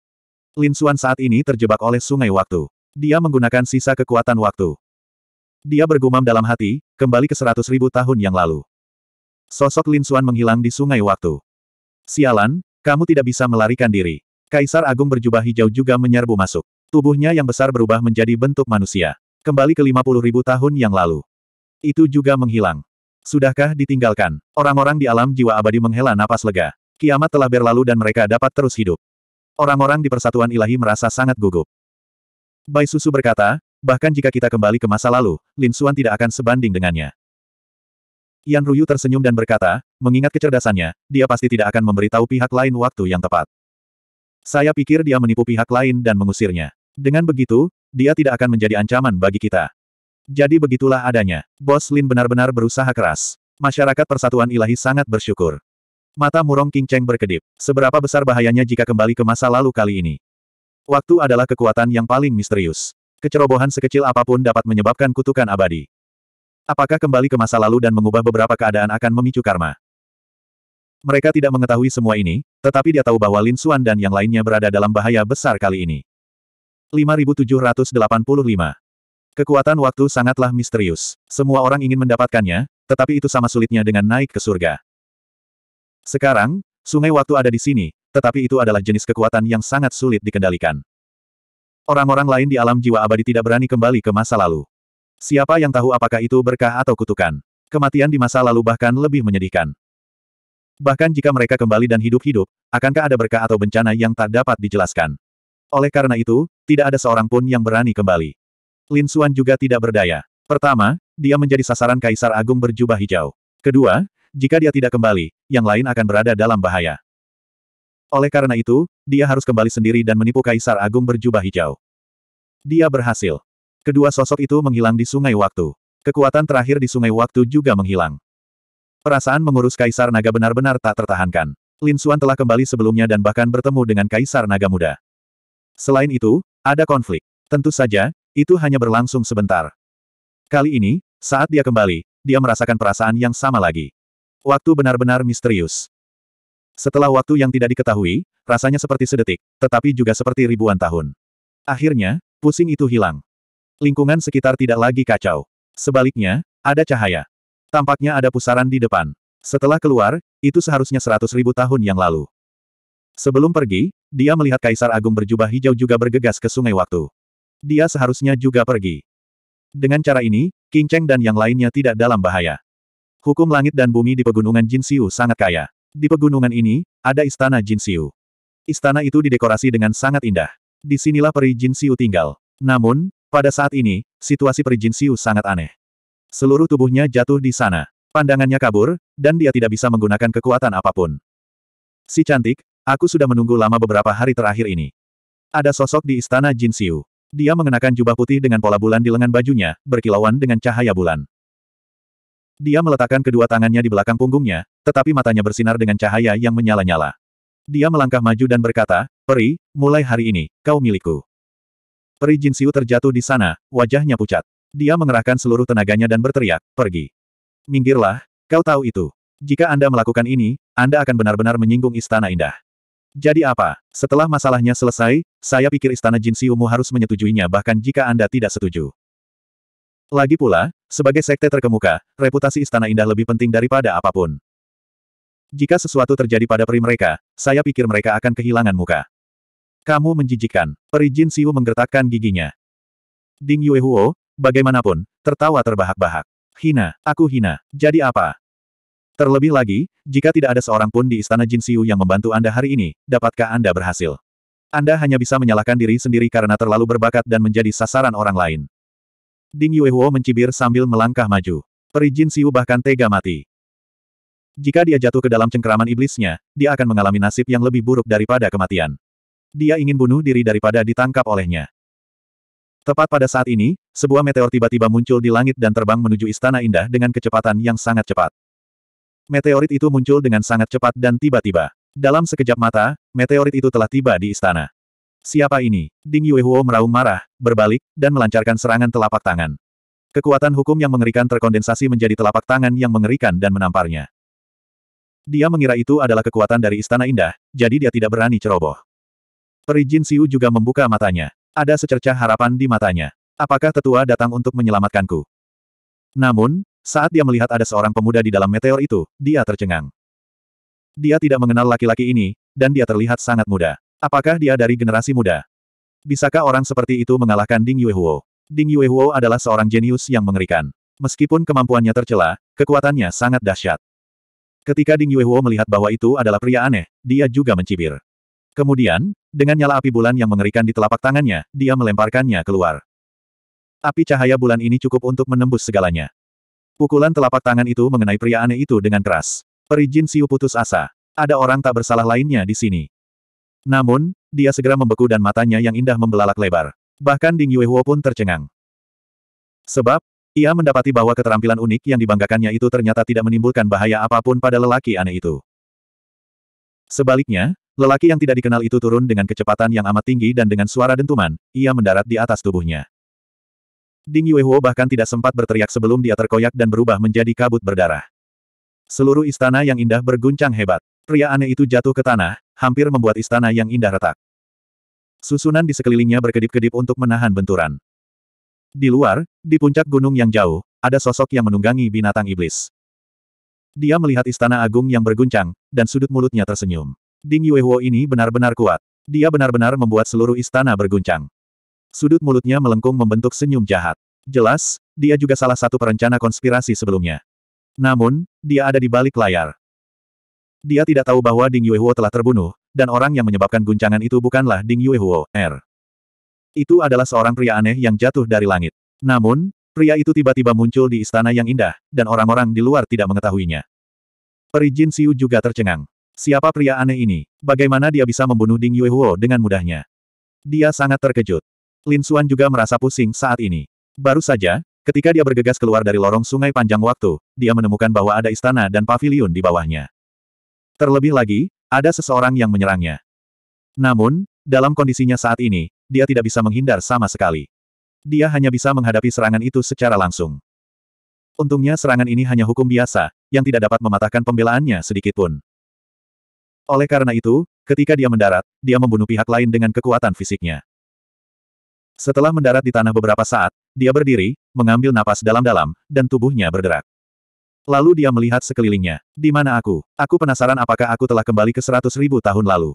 Lin Xuan saat ini terjebak oleh sungai waktu. Dia menggunakan sisa kekuatan waktu. Dia bergumam dalam hati, kembali ke seratus ribu tahun yang lalu. Sosok Lin Xuan menghilang di sungai waktu. Sialan, kamu tidak bisa melarikan diri. Kaisar Agung berjubah hijau juga menyerbu masuk. Tubuhnya yang besar berubah menjadi bentuk manusia. Kembali ke lima puluh ribu tahun yang lalu. Itu juga menghilang. Sudahkah ditinggalkan? Orang-orang di alam jiwa abadi menghela napas lega. Kiamat telah berlalu dan mereka dapat terus hidup. Orang-orang di persatuan ilahi merasa sangat gugup. Bai Susu berkata, bahkan jika kita kembali ke masa lalu, Lin Suan tidak akan sebanding dengannya. Yan Ruyu tersenyum dan berkata, mengingat kecerdasannya, dia pasti tidak akan memberitahu pihak lain waktu yang tepat. Saya pikir dia menipu pihak lain dan mengusirnya. Dengan begitu, dia tidak akan menjadi ancaman bagi kita. Jadi begitulah adanya. Bos Lin benar-benar berusaha keras. Masyarakat persatuan ilahi sangat bersyukur. Mata murong King Cheng berkedip. Seberapa besar bahayanya jika kembali ke masa lalu kali ini? Waktu adalah kekuatan yang paling misterius. Kecerobohan sekecil apapun dapat menyebabkan kutukan abadi. Apakah kembali ke masa lalu dan mengubah beberapa keadaan akan memicu karma? Mereka tidak mengetahui semua ini, tetapi dia tahu bahwa Lin Xuan dan yang lainnya berada dalam bahaya besar kali ini. 5785 Kekuatan waktu sangatlah misterius. Semua orang ingin mendapatkannya, tetapi itu sama sulitnya dengan naik ke surga. Sekarang, sungai waktu ada di sini, tetapi itu adalah jenis kekuatan yang sangat sulit dikendalikan. Orang-orang lain di alam jiwa abadi tidak berani kembali ke masa lalu. Siapa yang tahu apakah itu berkah atau kutukan? Kematian di masa lalu bahkan lebih menyedihkan. Bahkan jika mereka kembali dan hidup-hidup, akankah ada berkah atau bencana yang tak dapat dijelaskan? Oleh karena itu, tidak ada seorang pun yang berani kembali. Lin Xuan juga tidak berdaya. Pertama, dia menjadi sasaran Kaisar Agung berjubah hijau. Kedua, jika dia tidak kembali, yang lain akan berada dalam bahaya. Oleh karena itu, dia harus kembali sendiri dan menipu Kaisar Agung berjubah hijau. Dia berhasil. Kedua sosok itu menghilang di sungai waktu. Kekuatan terakhir di sungai waktu juga menghilang. Perasaan mengurus Kaisar Naga benar-benar tak tertahankan. Lin Xuan telah kembali sebelumnya dan bahkan bertemu dengan Kaisar Naga Muda. Selain itu, ada konflik. Tentu saja, itu hanya berlangsung sebentar. Kali ini, saat dia kembali, dia merasakan perasaan yang sama lagi. Waktu benar-benar misterius. Setelah waktu yang tidak diketahui, rasanya seperti sedetik, tetapi juga seperti ribuan tahun. Akhirnya, pusing itu hilang. Lingkungan sekitar tidak lagi kacau. Sebaliknya, ada cahaya. Tampaknya ada pusaran di depan. Setelah keluar, itu seharusnya seratus ribu tahun yang lalu. Sebelum pergi, dia melihat Kaisar Agung berjubah hijau juga bergegas ke sungai waktu dia seharusnya juga pergi. Dengan cara ini, King Cheng dan yang lainnya tidak dalam bahaya. Hukum langit dan bumi di pegunungan Jin Siu sangat kaya. Di pegunungan ini, ada istana Jin Siu. Istana itu didekorasi dengan sangat indah. Disinilah peri Jin Siu tinggal. Namun, pada saat ini, situasi peri Jin Siu sangat aneh. Seluruh tubuhnya jatuh di sana. Pandangannya kabur, dan dia tidak bisa menggunakan kekuatan apapun. Si cantik, aku sudah menunggu lama beberapa hari terakhir ini. Ada sosok di istana Jin Siu. Dia mengenakan jubah putih dengan pola bulan di lengan bajunya, berkilauan dengan cahaya bulan. Dia meletakkan kedua tangannya di belakang punggungnya, tetapi matanya bersinar dengan cahaya yang menyala-nyala. Dia melangkah maju dan berkata, Peri, mulai hari ini, kau milikku. Peri Jinsiu terjatuh di sana, wajahnya pucat. Dia mengerahkan seluruh tenaganya dan berteriak, pergi. Minggirlah, kau tahu itu. Jika Anda melakukan ini, Anda akan benar-benar menyinggung istana indah. Jadi apa? Setelah masalahnya selesai, saya pikir istana Jin Siumu harus menyetujuinya bahkan jika Anda tidak setuju. Lagi pula, sebagai sekte terkemuka, reputasi istana indah lebih penting daripada apapun. Jika sesuatu terjadi pada peri mereka, saya pikir mereka akan kehilangan muka. Kamu menjijikan. Peri Jin Siu menggertakkan giginya. Ding Yuehuo, bagaimanapun, tertawa terbahak-bahak. Hina, aku hina. Jadi apa? Terlebih lagi, jika tidak ada seorang pun di istana Jin Siu yang membantu Anda hari ini, dapatkah Anda berhasil? Anda hanya bisa menyalahkan diri sendiri karena terlalu berbakat dan menjadi sasaran orang lain. Ding Yuehuo mencibir sambil melangkah maju. Peri Jin Siu bahkan tega mati. Jika dia jatuh ke dalam cengkeraman iblisnya, dia akan mengalami nasib yang lebih buruk daripada kematian. Dia ingin bunuh diri daripada ditangkap olehnya. Tepat pada saat ini, sebuah meteor tiba-tiba muncul di langit dan terbang menuju Istana Indah dengan kecepatan yang sangat cepat. Meteorit itu muncul dengan sangat cepat dan tiba-tiba. Dalam sekejap mata, meteorit itu telah tiba di istana. Siapa ini? Ding Yuehuo meraung marah, berbalik, dan melancarkan serangan telapak tangan. Kekuatan hukum yang mengerikan terkondensasi menjadi telapak tangan yang mengerikan dan menamparnya. Dia mengira itu adalah kekuatan dari Istana Indah, jadi dia tidak berani ceroboh. Perijin Siu juga membuka matanya. Ada secercah harapan di matanya. Apakah tetua datang untuk menyelamatkanku? Namun, saat dia melihat ada seorang pemuda di dalam meteor itu, dia tercengang. Dia tidak mengenal laki-laki ini, dan dia terlihat sangat muda. Apakah dia dari generasi muda? Bisakah orang seperti itu mengalahkan Ding Yuehuo? Ding Yuehuo adalah seorang jenius yang mengerikan. Meskipun kemampuannya tercela, kekuatannya sangat dahsyat. Ketika Ding Yuehuo melihat bahwa itu adalah pria aneh, dia juga mencibir. Kemudian, dengan nyala api bulan yang mengerikan di telapak tangannya, dia melemparkannya keluar. Api cahaya bulan ini cukup untuk menembus segalanya. Pukulan telapak tangan itu mengenai pria aneh itu dengan keras. Perijin Siu putus asa. Ada orang tak bersalah lainnya di sini. Namun, dia segera membeku dan matanya yang indah membelalak lebar. Bahkan Ding Yuehuo pun tercengang. Sebab, ia mendapati bahwa keterampilan unik yang dibanggakannya itu ternyata tidak menimbulkan bahaya apapun pada lelaki aneh itu. Sebaliknya, lelaki yang tidak dikenal itu turun dengan kecepatan yang amat tinggi dan dengan suara dentuman, ia mendarat di atas tubuhnya. Ding Yuehuo bahkan tidak sempat berteriak sebelum dia terkoyak dan berubah menjadi kabut berdarah. Seluruh istana yang indah berguncang hebat. Pria aneh itu jatuh ke tanah, hampir membuat istana yang indah retak. Susunan di sekelilingnya berkedip-kedip untuk menahan benturan. Di luar, di puncak gunung yang jauh, ada sosok yang menunggangi binatang iblis. Dia melihat istana agung yang berguncang, dan sudut mulutnya tersenyum. Ding Yuehuo ini benar-benar kuat. Dia benar-benar membuat seluruh istana berguncang. Sudut mulutnya melengkung membentuk senyum jahat. Jelas, dia juga salah satu perencana konspirasi sebelumnya. Namun, dia ada di balik layar. Dia tidak tahu bahwa Ding Yuehuo telah terbunuh, dan orang yang menyebabkan guncangan itu bukanlah Ding Yuehuo, R. Er. Itu adalah seorang pria aneh yang jatuh dari langit. Namun, pria itu tiba-tiba muncul di istana yang indah, dan orang-orang di luar tidak mengetahuinya. Perijin Siu juga tercengang. Siapa pria aneh ini? Bagaimana dia bisa membunuh Ding Yuehuo dengan mudahnya? Dia sangat terkejut. Lin Xuan juga merasa pusing saat ini. Baru saja, ketika dia bergegas keluar dari lorong sungai panjang waktu, dia menemukan bahwa ada istana dan pavilion di bawahnya. Terlebih lagi, ada seseorang yang menyerangnya. Namun, dalam kondisinya saat ini, dia tidak bisa menghindar sama sekali. Dia hanya bisa menghadapi serangan itu secara langsung. Untungnya serangan ini hanya hukum biasa, yang tidak dapat mematahkan pembelaannya sedikitpun. Oleh karena itu, ketika dia mendarat, dia membunuh pihak lain dengan kekuatan fisiknya. Setelah mendarat di tanah beberapa saat, dia berdiri, mengambil napas dalam-dalam, dan tubuhnya bergerak. Lalu dia melihat sekelilingnya. Di mana aku? Aku penasaran apakah aku telah kembali ke seratus ribu tahun lalu.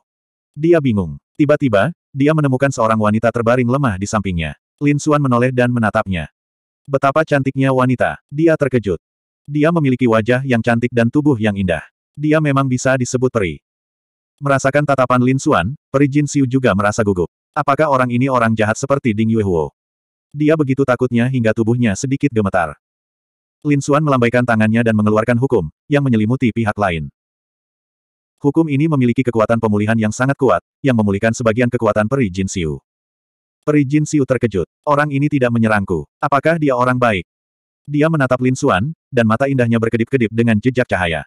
Dia bingung. Tiba-tiba, dia menemukan seorang wanita terbaring lemah di sampingnya. Lin Xuan menoleh dan menatapnya. Betapa cantiknya wanita. Dia terkejut. Dia memiliki wajah yang cantik dan tubuh yang indah. Dia memang bisa disebut peri. Merasakan tatapan Lin Xuan, peri Jin Xiu juga merasa gugup. Apakah orang ini orang jahat seperti Ding Yuehuo? Dia begitu takutnya hingga tubuhnya sedikit gemetar. Lin Xuan melambaikan tangannya dan mengeluarkan hukum, yang menyelimuti pihak lain. Hukum ini memiliki kekuatan pemulihan yang sangat kuat, yang memulihkan sebagian kekuatan peri Jin Siu. Peri Jin Siu terkejut. Orang ini tidak menyerangku. Apakah dia orang baik? Dia menatap Lin Xuan, dan mata indahnya berkedip-kedip dengan jejak cahaya.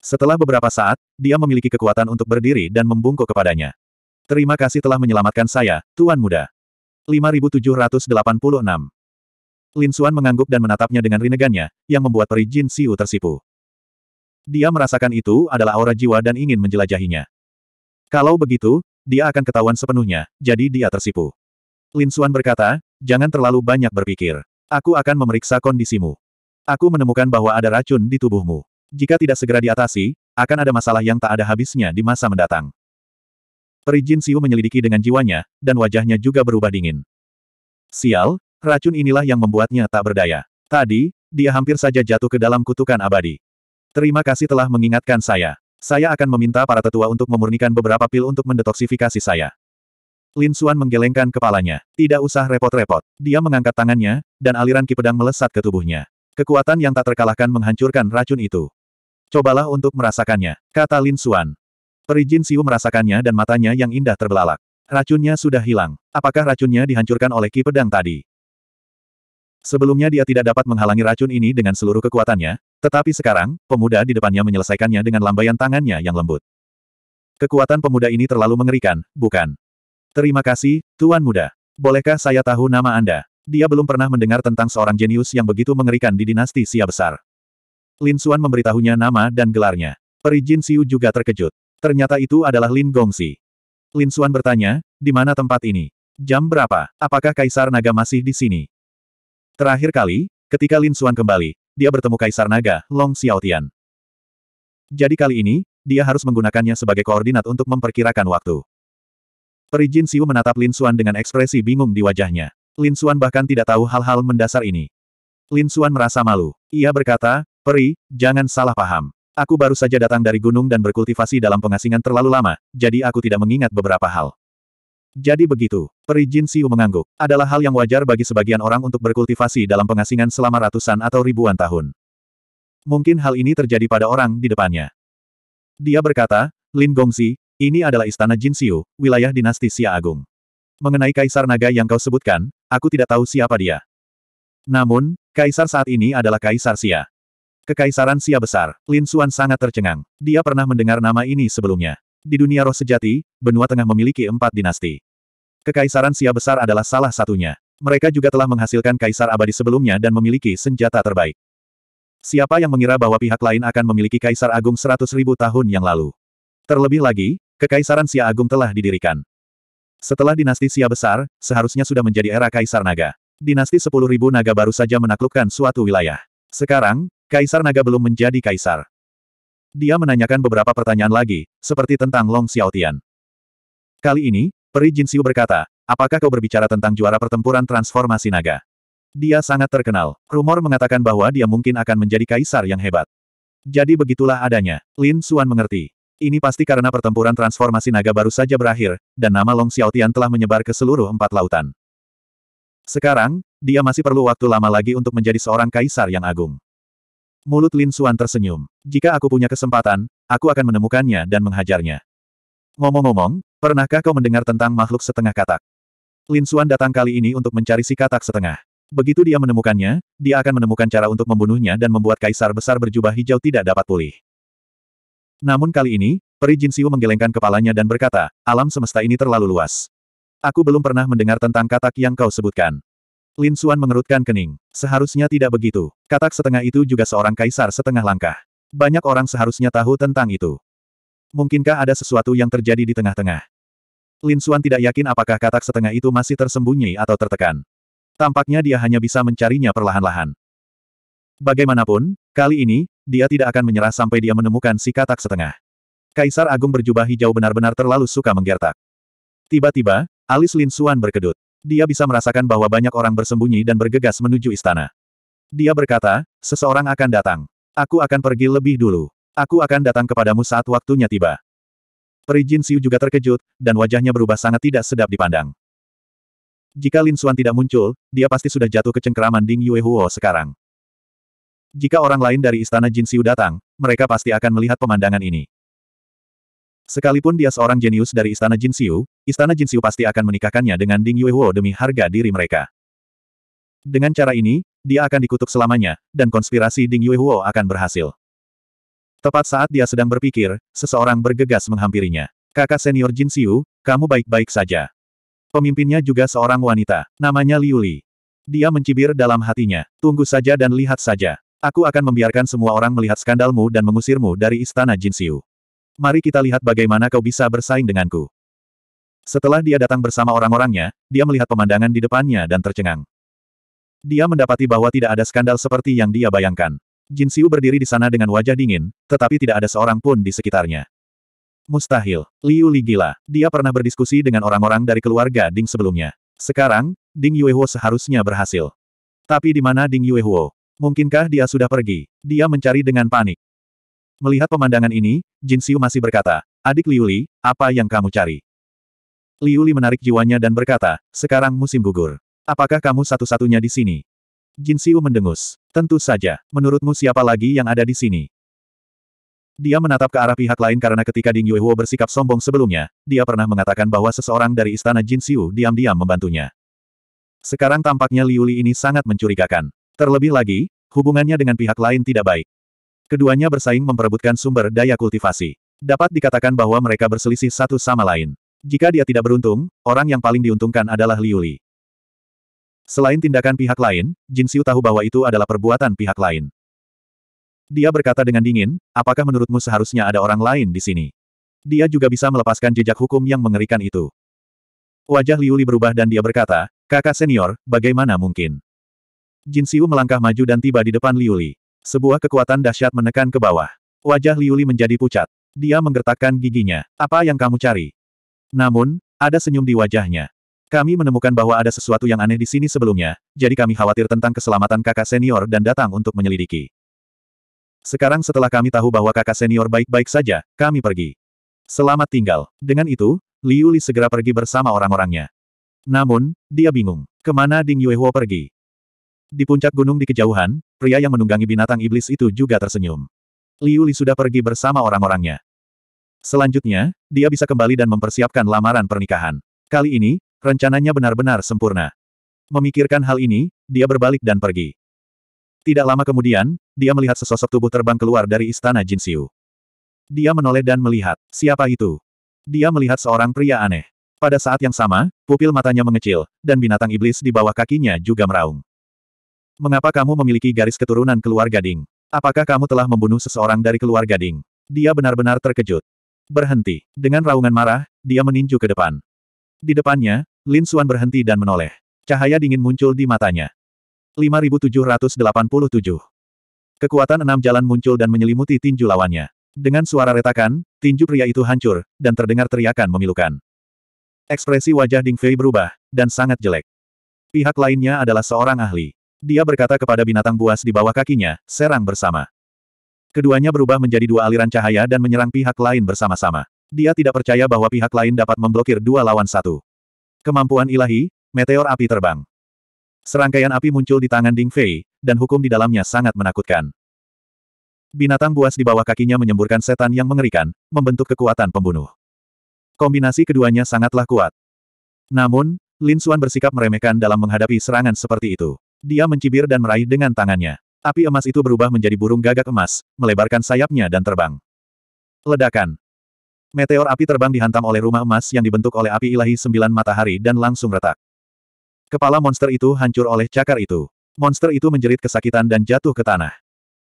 Setelah beberapa saat, dia memiliki kekuatan untuk berdiri dan membungkuk kepadanya. Terima kasih telah menyelamatkan saya, Tuan Muda. 5786 Lin Xuan mengangguk dan menatapnya dengan rinegannya, yang membuat peri Jin Siu tersipu. Dia merasakan itu adalah aura jiwa dan ingin menjelajahinya. Kalau begitu, dia akan ketahuan sepenuhnya, jadi dia tersipu. Lin Xuan berkata, jangan terlalu banyak berpikir. Aku akan memeriksa kondisimu. Aku menemukan bahwa ada racun di tubuhmu. Jika tidak segera diatasi, akan ada masalah yang tak ada habisnya di masa mendatang. Perijin Siu menyelidiki dengan jiwanya, dan wajahnya juga berubah dingin. Sial, racun inilah yang membuatnya tak berdaya. Tadi, dia hampir saja jatuh ke dalam kutukan abadi. Terima kasih telah mengingatkan saya. Saya akan meminta para tetua untuk memurnikan beberapa pil untuk mendetoksifikasi saya. Lin Xuan menggelengkan kepalanya. Tidak usah repot-repot. Dia mengangkat tangannya, dan aliran kipedang melesat ke tubuhnya. Kekuatan yang tak terkalahkan menghancurkan racun itu. Cobalah untuk merasakannya, kata Lin Xuan. Perijin Siu merasakannya dan matanya yang indah terbelalak. Racunnya sudah hilang. Apakah racunnya dihancurkan oleh ki pedang tadi? Sebelumnya dia tidak dapat menghalangi racun ini dengan seluruh kekuatannya, tetapi sekarang, pemuda di depannya menyelesaikannya dengan lambaian tangannya yang lembut. Kekuatan pemuda ini terlalu mengerikan, bukan? Terima kasih, Tuan Muda. Bolehkah saya tahu nama Anda? Dia belum pernah mendengar tentang seorang jenius yang begitu mengerikan di dinasti Sia Besar. Lin Xuan memberitahunya nama dan gelarnya. Perijin Siu juga terkejut. Ternyata itu adalah Lin Gongsi. Lin Xuan bertanya, di mana tempat ini? Jam berapa? Apakah Kaisar Naga masih di sini? Terakhir kali, ketika Lin Xuan kembali, dia bertemu Kaisar Naga, Long Xiaotian. Jadi kali ini, dia harus menggunakannya sebagai koordinat untuk memperkirakan waktu. Perijin Siu menatap Lin Xuan dengan ekspresi bingung di wajahnya. Lin Xuan bahkan tidak tahu hal-hal mendasar ini. Lin Xuan merasa malu. Ia berkata, Peri, jangan salah paham. Aku baru saja datang dari gunung dan berkultivasi dalam pengasingan terlalu lama, jadi aku tidak mengingat beberapa hal. Jadi begitu, peri Jin Siu mengangguk. Adalah hal yang wajar bagi sebagian orang untuk berkultivasi dalam pengasingan selama ratusan atau ribuan tahun. Mungkin hal ini terjadi pada orang di depannya. Dia berkata, Lin Gongzi, ini adalah istana Jin Siu, wilayah dinasti Xia Agung. Mengenai Kaisar Naga yang kau sebutkan, aku tidak tahu siapa dia. Namun, Kaisar saat ini adalah Kaisar Xia. Kekaisaran Sia Besar, Lin Xuan sangat tercengang. Dia pernah mendengar nama ini sebelumnya. Di dunia roh sejati, benua tengah memiliki empat dinasti. Kekaisaran Sia Besar adalah salah satunya. Mereka juga telah menghasilkan kaisar abadi sebelumnya dan memiliki senjata terbaik. Siapa yang mengira bahwa pihak lain akan memiliki kaisar agung seratus ribu tahun yang lalu? Terlebih lagi, kekaisaran Sia Agung telah didirikan. Setelah dinasti Sia Besar, seharusnya sudah menjadi era kaisar naga. Dinasti sepuluh ribu naga baru saja menaklukkan suatu wilayah. Sekarang, Kaisar Naga belum menjadi kaisar. Dia menanyakan beberapa pertanyaan lagi, seperti tentang Long Xiaotian. Kali ini, Peri Xiu berkata, apakah kau berbicara tentang juara pertempuran transformasi naga? Dia sangat terkenal. Rumor mengatakan bahwa dia mungkin akan menjadi kaisar yang hebat. Jadi begitulah adanya. Lin Xuan mengerti. Ini pasti karena pertempuran transformasi naga baru saja berakhir, dan nama Long Xiaotian telah menyebar ke seluruh empat lautan. Sekarang, dia masih perlu waktu lama lagi untuk menjadi seorang kaisar yang agung. Mulut Lin Suan tersenyum. Jika aku punya kesempatan, aku akan menemukannya dan menghajarnya. Ngomong-ngomong, pernahkah kau mendengar tentang makhluk setengah katak? Lin Suan datang kali ini untuk mencari si katak setengah. Begitu dia menemukannya, dia akan menemukan cara untuk membunuhnya dan membuat kaisar besar berjubah hijau tidak dapat pulih. Namun kali ini, Peri Jin Siu menggelengkan kepalanya dan berkata, alam semesta ini terlalu luas. Aku belum pernah mendengar tentang katak yang kau sebutkan. Lin Suan mengerutkan kening. Seharusnya tidak begitu. Katak setengah itu juga seorang kaisar setengah langkah. Banyak orang seharusnya tahu tentang itu. Mungkinkah ada sesuatu yang terjadi di tengah-tengah? Lin Suan tidak yakin apakah katak setengah itu masih tersembunyi atau tertekan. Tampaknya dia hanya bisa mencarinya perlahan-lahan. Bagaimanapun, kali ini, dia tidak akan menyerah sampai dia menemukan si katak setengah. Kaisar Agung berjubah hijau benar-benar terlalu suka menggertak. Tiba-tiba, alis Lin Suan berkedut. Dia bisa merasakan bahwa banyak orang bersembunyi dan bergegas menuju istana. Dia berkata, seseorang akan datang. Aku akan pergi lebih dulu. Aku akan datang kepadamu saat waktunya tiba. Perijin Siu juga terkejut, dan wajahnya berubah sangat tidak sedap dipandang. Jika Lin Xuan tidak muncul, dia pasti sudah jatuh ke cengkeraman Ding Yue Huo sekarang. Jika orang lain dari istana Jin Siu datang, mereka pasti akan melihat pemandangan ini. Sekalipun dia seorang jenius dari Istana Jin Jinxiu, Istana Jin Jinxiu pasti akan menikahkannya dengan Ding Yuehuo demi harga diri mereka. Dengan cara ini, dia akan dikutuk selamanya, dan konspirasi Ding Yuehuo akan berhasil. Tepat saat dia sedang berpikir, seseorang bergegas menghampirinya. Kakak senior Jin Xiu, kamu baik-baik saja. Pemimpinnya juga seorang wanita, namanya Liu Li. Dia mencibir dalam hatinya, tunggu saja dan lihat saja. Aku akan membiarkan semua orang melihat skandalmu dan mengusirmu dari istana Jin Xiu. Mari kita lihat bagaimana kau bisa bersaing denganku. Setelah dia datang bersama orang-orangnya, dia melihat pemandangan di depannya dan tercengang. Dia mendapati bahwa tidak ada skandal seperti yang dia bayangkan. Jin Xiu berdiri di sana dengan wajah dingin, tetapi tidak ada seorang pun di sekitarnya. Mustahil, Liu Li gila. Dia pernah berdiskusi dengan orang-orang dari keluarga Ding sebelumnya. Sekarang, Ding Yuehuo seharusnya berhasil. Tapi di mana Ding Yuehuo? Mungkinkah dia sudah pergi? Dia mencari dengan panik. Melihat pemandangan ini, Jin Xiu masih berkata, Adik Liuli, apa yang kamu cari? Liuli menarik jiwanya dan berkata, sekarang musim gugur. Apakah kamu satu-satunya di sini? Jin Xiu mendengus. Tentu saja, menurutmu siapa lagi yang ada di sini? Dia menatap ke arah pihak lain karena ketika Ding Yuehuo bersikap sombong sebelumnya, dia pernah mengatakan bahwa seseorang dari istana Jin Xiu diam-diam membantunya. Sekarang tampaknya Liuli ini sangat mencurigakan. Terlebih lagi, hubungannya dengan pihak lain tidak baik. Keduanya bersaing memperebutkan sumber daya kultivasi. Dapat dikatakan bahwa mereka berselisih satu sama lain. Jika dia tidak beruntung, orang yang paling diuntungkan adalah Liuli. Selain tindakan pihak lain, Jin Xiu tahu bahwa itu adalah perbuatan pihak lain. Dia berkata dengan dingin, apakah menurutmu seharusnya ada orang lain di sini? Dia juga bisa melepaskan jejak hukum yang mengerikan itu. Wajah Liuli berubah dan dia berkata, kakak senior, bagaimana mungkin? Jin Xiu melangkah maju dan tiba di depan Liuli. Sebuah kekuatan dahsyat menekan ke bawah. Wajah Liuli menjadi pucat. Dia menggertakkan giginya. Apa yang kamu cari? Namun, ada senyum di wajahnya. Kami menemukan bahwa ada sesuatu yang aneh di sini sebelumnya, jadi kami khawatir tentang keselamatan kakak senior dan datang untuk menyelidiki. Sekarang setelah kami tahu bahwa kakak senior baik-baik saja, kami pergi. Selamat tinggal. Dengan itu, Liuli segera pergi bersama orang-orangnya. Namun, dia bingung. Kemana Ding Yuehuo pergi? Di puncak gunung di kejauhan, pria yang menunggangi binatang iblis itu juga tersenyum. Liu Li sudah pergi bersama orang-orangnya. Selanjutnya, dia bisa kembali dan mempersiapkan lamaran pernikahan. Kali ini, rencananya benar-benar sempurna. Memikirkan hal ini, dia berbalik dan pergi. Tidak lama kemudian, dia melihat sesosok tubuh terbang keluar dari istana Jin Xiu. Dia menoleh dan melihat, siapa itu? Dia melihat seorang pria aneh. Pada saat yang sama, pupil matanya mengecil, dan binatang iblis di bawah kakinya juga meraung. Mengapa kamu memiliki garis keturunan keluarga Ding? Apakah kamu telah membunuh seseorang dari keluarga Ding? Dia benar-benar terkejut. Berhenti. Dengan raungan marah, dia meninju ke depan. Di depannya, Lin Xuan berhenti dan menoleh. Cahaya dingin muncul di matanya. 5787. Kekuatan enam jalan muncul dan menyelimuti tinju lawannya. Dengan suara retakan, tinju pria itu hancur, dan terdengar teriakan memilukan. Ekspresi wajah Ding Fei berubah, dan sangat jelek. Pihak lainnya adalah seorang ahli. Dia berkata kepada binatang buas di bawah kakinya, serang bersama. Keduanya berubah menjadi dua aliran cahaya dan menyerang pihak lain bersama-sama. Dia tidak percaya bahwa pihak lain dapat memblokir dua lawan satu. Kemampuan ilahi, meteor api terbang. Serangkaian api muncul di tangan Ding Fei, dan hukum di dalamnya sangat menakutkan. Binatang buas di bawah kakinya menyemburkan setan yang mengerikan, membentuk kekuatan pembunuh. Kombinasi keduanya sangatlah kuat. Namun, Lin Xuan bersikap meremehkan dalam menghadapi serangan seperti itu. Dia mencibir dan meraih dengan tangannya. Api emas itu berubah menjadi burung gagak emas, melebarkan sayapnya dan terbang. Ledakan. Meteor api terbang dihantam oleh rumah emas yang dibentuk oleh api ilahi sembilan matahari dan langsung retak. Kepala monster itu hancur oleh cakar itu. Monster itu menjerit kesakitan dan jatuh ke tanah.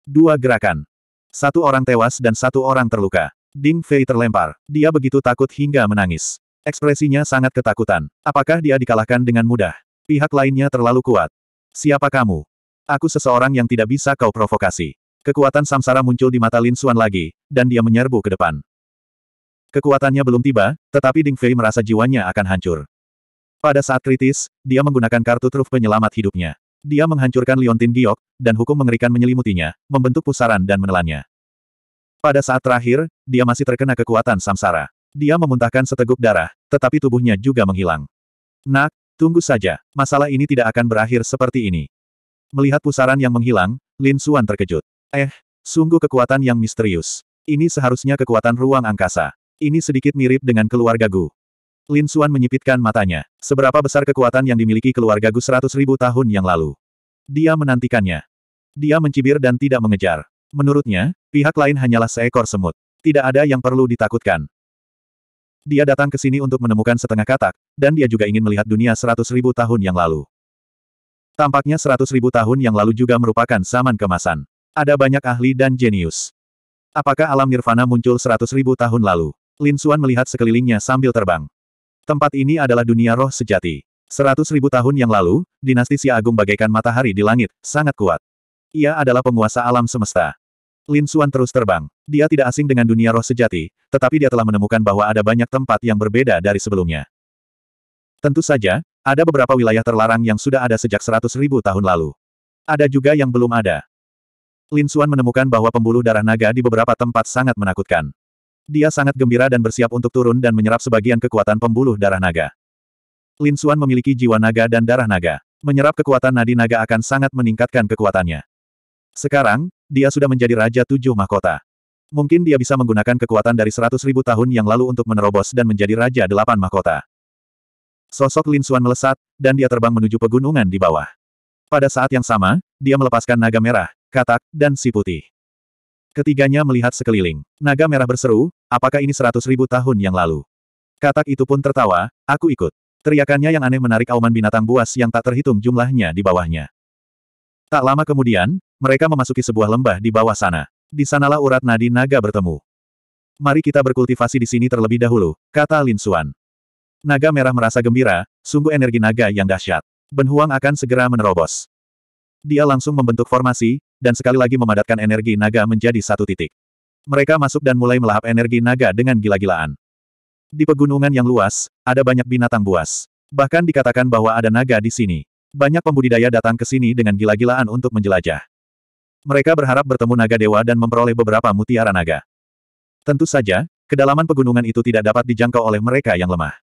Dua gerakan. Satu orang tewas dan satu orang terluka. Ding Fei terlempar. Dia begitu takut hingga menangis. Ekspresinya sangat ketakutan. Apakah dia dikalahkan dengan mudah? Pihak lainnya terlalu kuat. Siapa kamu? Aku seseorang yang tidak bisa kau provokasi. Kekuatan samsara muncul di mata Lin Xuan lagi, dan dia menyerbu ke depan. Kekuatannya belum tiba, tetapi Ding Fei merasa jiwanya akan hancur. Pada saat kritis, dia menggunakan kartu truf penyelamat hidupnya. Dia menghancurkan Liontin Giok, dan hukum mengerikan menyelimutinya, membentuk pusaran dan menelannya. Pada saat terakhir, dia masih terkena kekuatan samsara. Dia memuntahkan seteguk darah, tetapi tubuhnya juga menghilang. Nak, Tunggu saja, masalah ini tidak akan berakhir seperti ini. Melihat pusaran yang menghilang, Lin Xuan terkejut. Eh, sungguh kekuatan yang misterius. Ini seharusnya kekuatan ruang angkasa. Ini sedikit mirip dengan keluarga Gu. Lin Xuan menyipitkan matanya. Seberapa besar kekuatan yang dimiliki keluarga Gu seratus ribu tahun yang lalu? Dia menantikannya. Dia mencibir dan tidak mengejar. Menurutnya, pihak lain hanyalah seekor semut. Tidak ada yang perlu ditakutkan. Dia datang ke sini untuk menemukan setengah katak, dan dia juga ingin melihat dunia seratus ribu tahun yang lalu. Tampaknya seratus ribu tahun yang lalu juga merupakan zaman kemasan. Ada banyak ahli dan jenius. Apakah alam nirvana muncul seratus ribu tahun lalu? Lin Suan melihat sekelilingnya sambil terbang. Tempat ini adalah dunia roh sejati. Seratus ribu tahun yang lalu, dinasti Xia Agung bagaikan matahari di langit, sangat kuat. Ia adalah penguasa alam semesta. Lin Suan terus terbang. Dia tidak asing dengan dunia roh sejati, tetapi dia telah menemukan bahwa ada banyak tempat yang berbeda dari sebelumnya. Tentu saja, ada beberapa wilayah terlarang yang sudah ada sejak seratus ribu tahun lalu. Ada juga yang belum ada. Lin Suan menemukan bahwa pembuluh darah naga di beberapa tempat sangat menakutkan. Dia sangat gembira dan bersiap untuk turun dan menyerap sebagian kekuatan pembuluh darah naga. Lin Suan memiliki jiwa naga dan darah naga. Menyerap kekuatan nadi naga akan sangat meningkatkan kekuatannya. Sekarang, dia sudah menjadi Raja Tujuh Mahkota. Mungkin dia bisa menggunakan kekuatan dari seratus ribu tahun yang lalu untuk menerobos dan menjadi Raja Delapan Mahkota. Sosok Lin Xuan melesat, dan dia terbang menuju pegunungan di bawah. Pada saat yang sama, dia melepaskan naga merah, katak, dan si putih. Ketiganya melihat sekeliling. Naga merah berseru, apakah ini seratus ribu tahun yang lalu? Katak itu pun tertawa, aku ikut. Teriakannya yang aneh menarik auman binatang buas yang tak terhitung jumlahnya di bawahnya. Tak lama kemudian, mereka memasuki sebuah lembah di bawah sana. Di sanalah urat nadi naga bertemu. Mari kita berkultivasi di sini terlebih dahulu, kata Lin Suan. Naga merah merasa gembira, sungguh energi naga yang dahsyat. Ben Huang akan segera menerobos. Dia langsung membentuk formasi, dan sekali lagi memadatkan energi naga menjadi satu titik. Mereka masuk dan mulai melahap energi naga dengan gila-gilaan. Di pegunungan yang luas, ada banyak binatang buas. Bahkan dikatakan bahwa ada naga di sini. Banyak pembudidaya datang ke sini dengan gila-gilaan untuk menjelajah. Mereka berharap bertemu naga dewa dan memperoleh beberapa mutiara naga. Tentu saja, kedalaman pegunungan itu tidak dapat dijangkau oleh mereka yang lemah.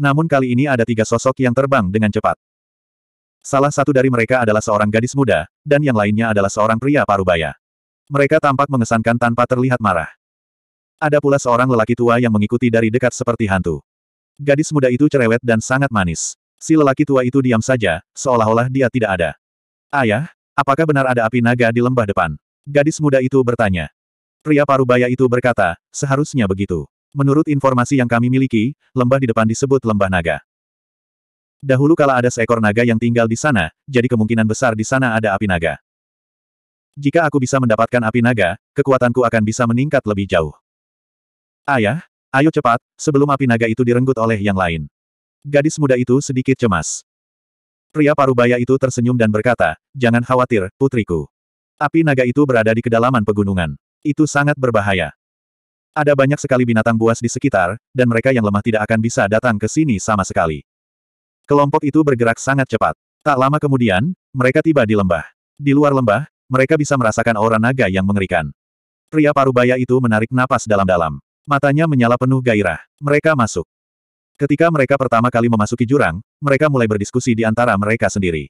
Namun kali ini ada tiga sosok yang terbang dengan cepat. Salah satu dari mereka adalah seorang gadis muda, dan yang lainnya adalah seorang pria parubaya. Mereka tampak mengesankan tanpa terlihat marah. Ada pula seorang lelaki tua yang mengikuti dari dekat seperti hantu. Gadis muda itu cerewet dan sangat manis. Si lelaki tua itu diam saja, seolah-olah dia tidak ada. Ayah, apakah benar ada api naga di lembah depan? Gadis muda itu bertanya. Pria parubaya itu berkata, seharusnya begitu. Menurut informasi yang kami miliki, lembah di depan disebut lembah naga. Dahulu kala ada seekor naga yang tinggal di sana, jadi kemungkinan besar di sana ada api naga. Jika aku bisa mendapatkan api naga, kekuatanku akan bisa meningkat lebih jauh. Ayah, ayo cepat, sebelum api naga itu direnggut oleh yang lain. Gadis muda itu sedikit cemas. Pria parubaya itu tersenyum dan berkata, jangan khawatir, putriku. Api naga itu berada di kedalaman pegunungan. Itu sangat berbahaya. Ada banyak sekali binatang buas di sekitar, dan mereka yang lemah tidak akan bisa datang ke sini sama sekali. Kelompok itu bergerak sangat cepat. Tak lama kemudian, mereka tiba di lembah. Di luar lembah, mereka bisa merasakan aura naga yang mengerikan. Pria parubaya itu menarik napas dalam-dalam. Matanya menyala penuh gairah. Mereka masuk. Ketika mereka pertama kali memasuki jurang, mereka mulai berdiskusi di antara mereka sendiri.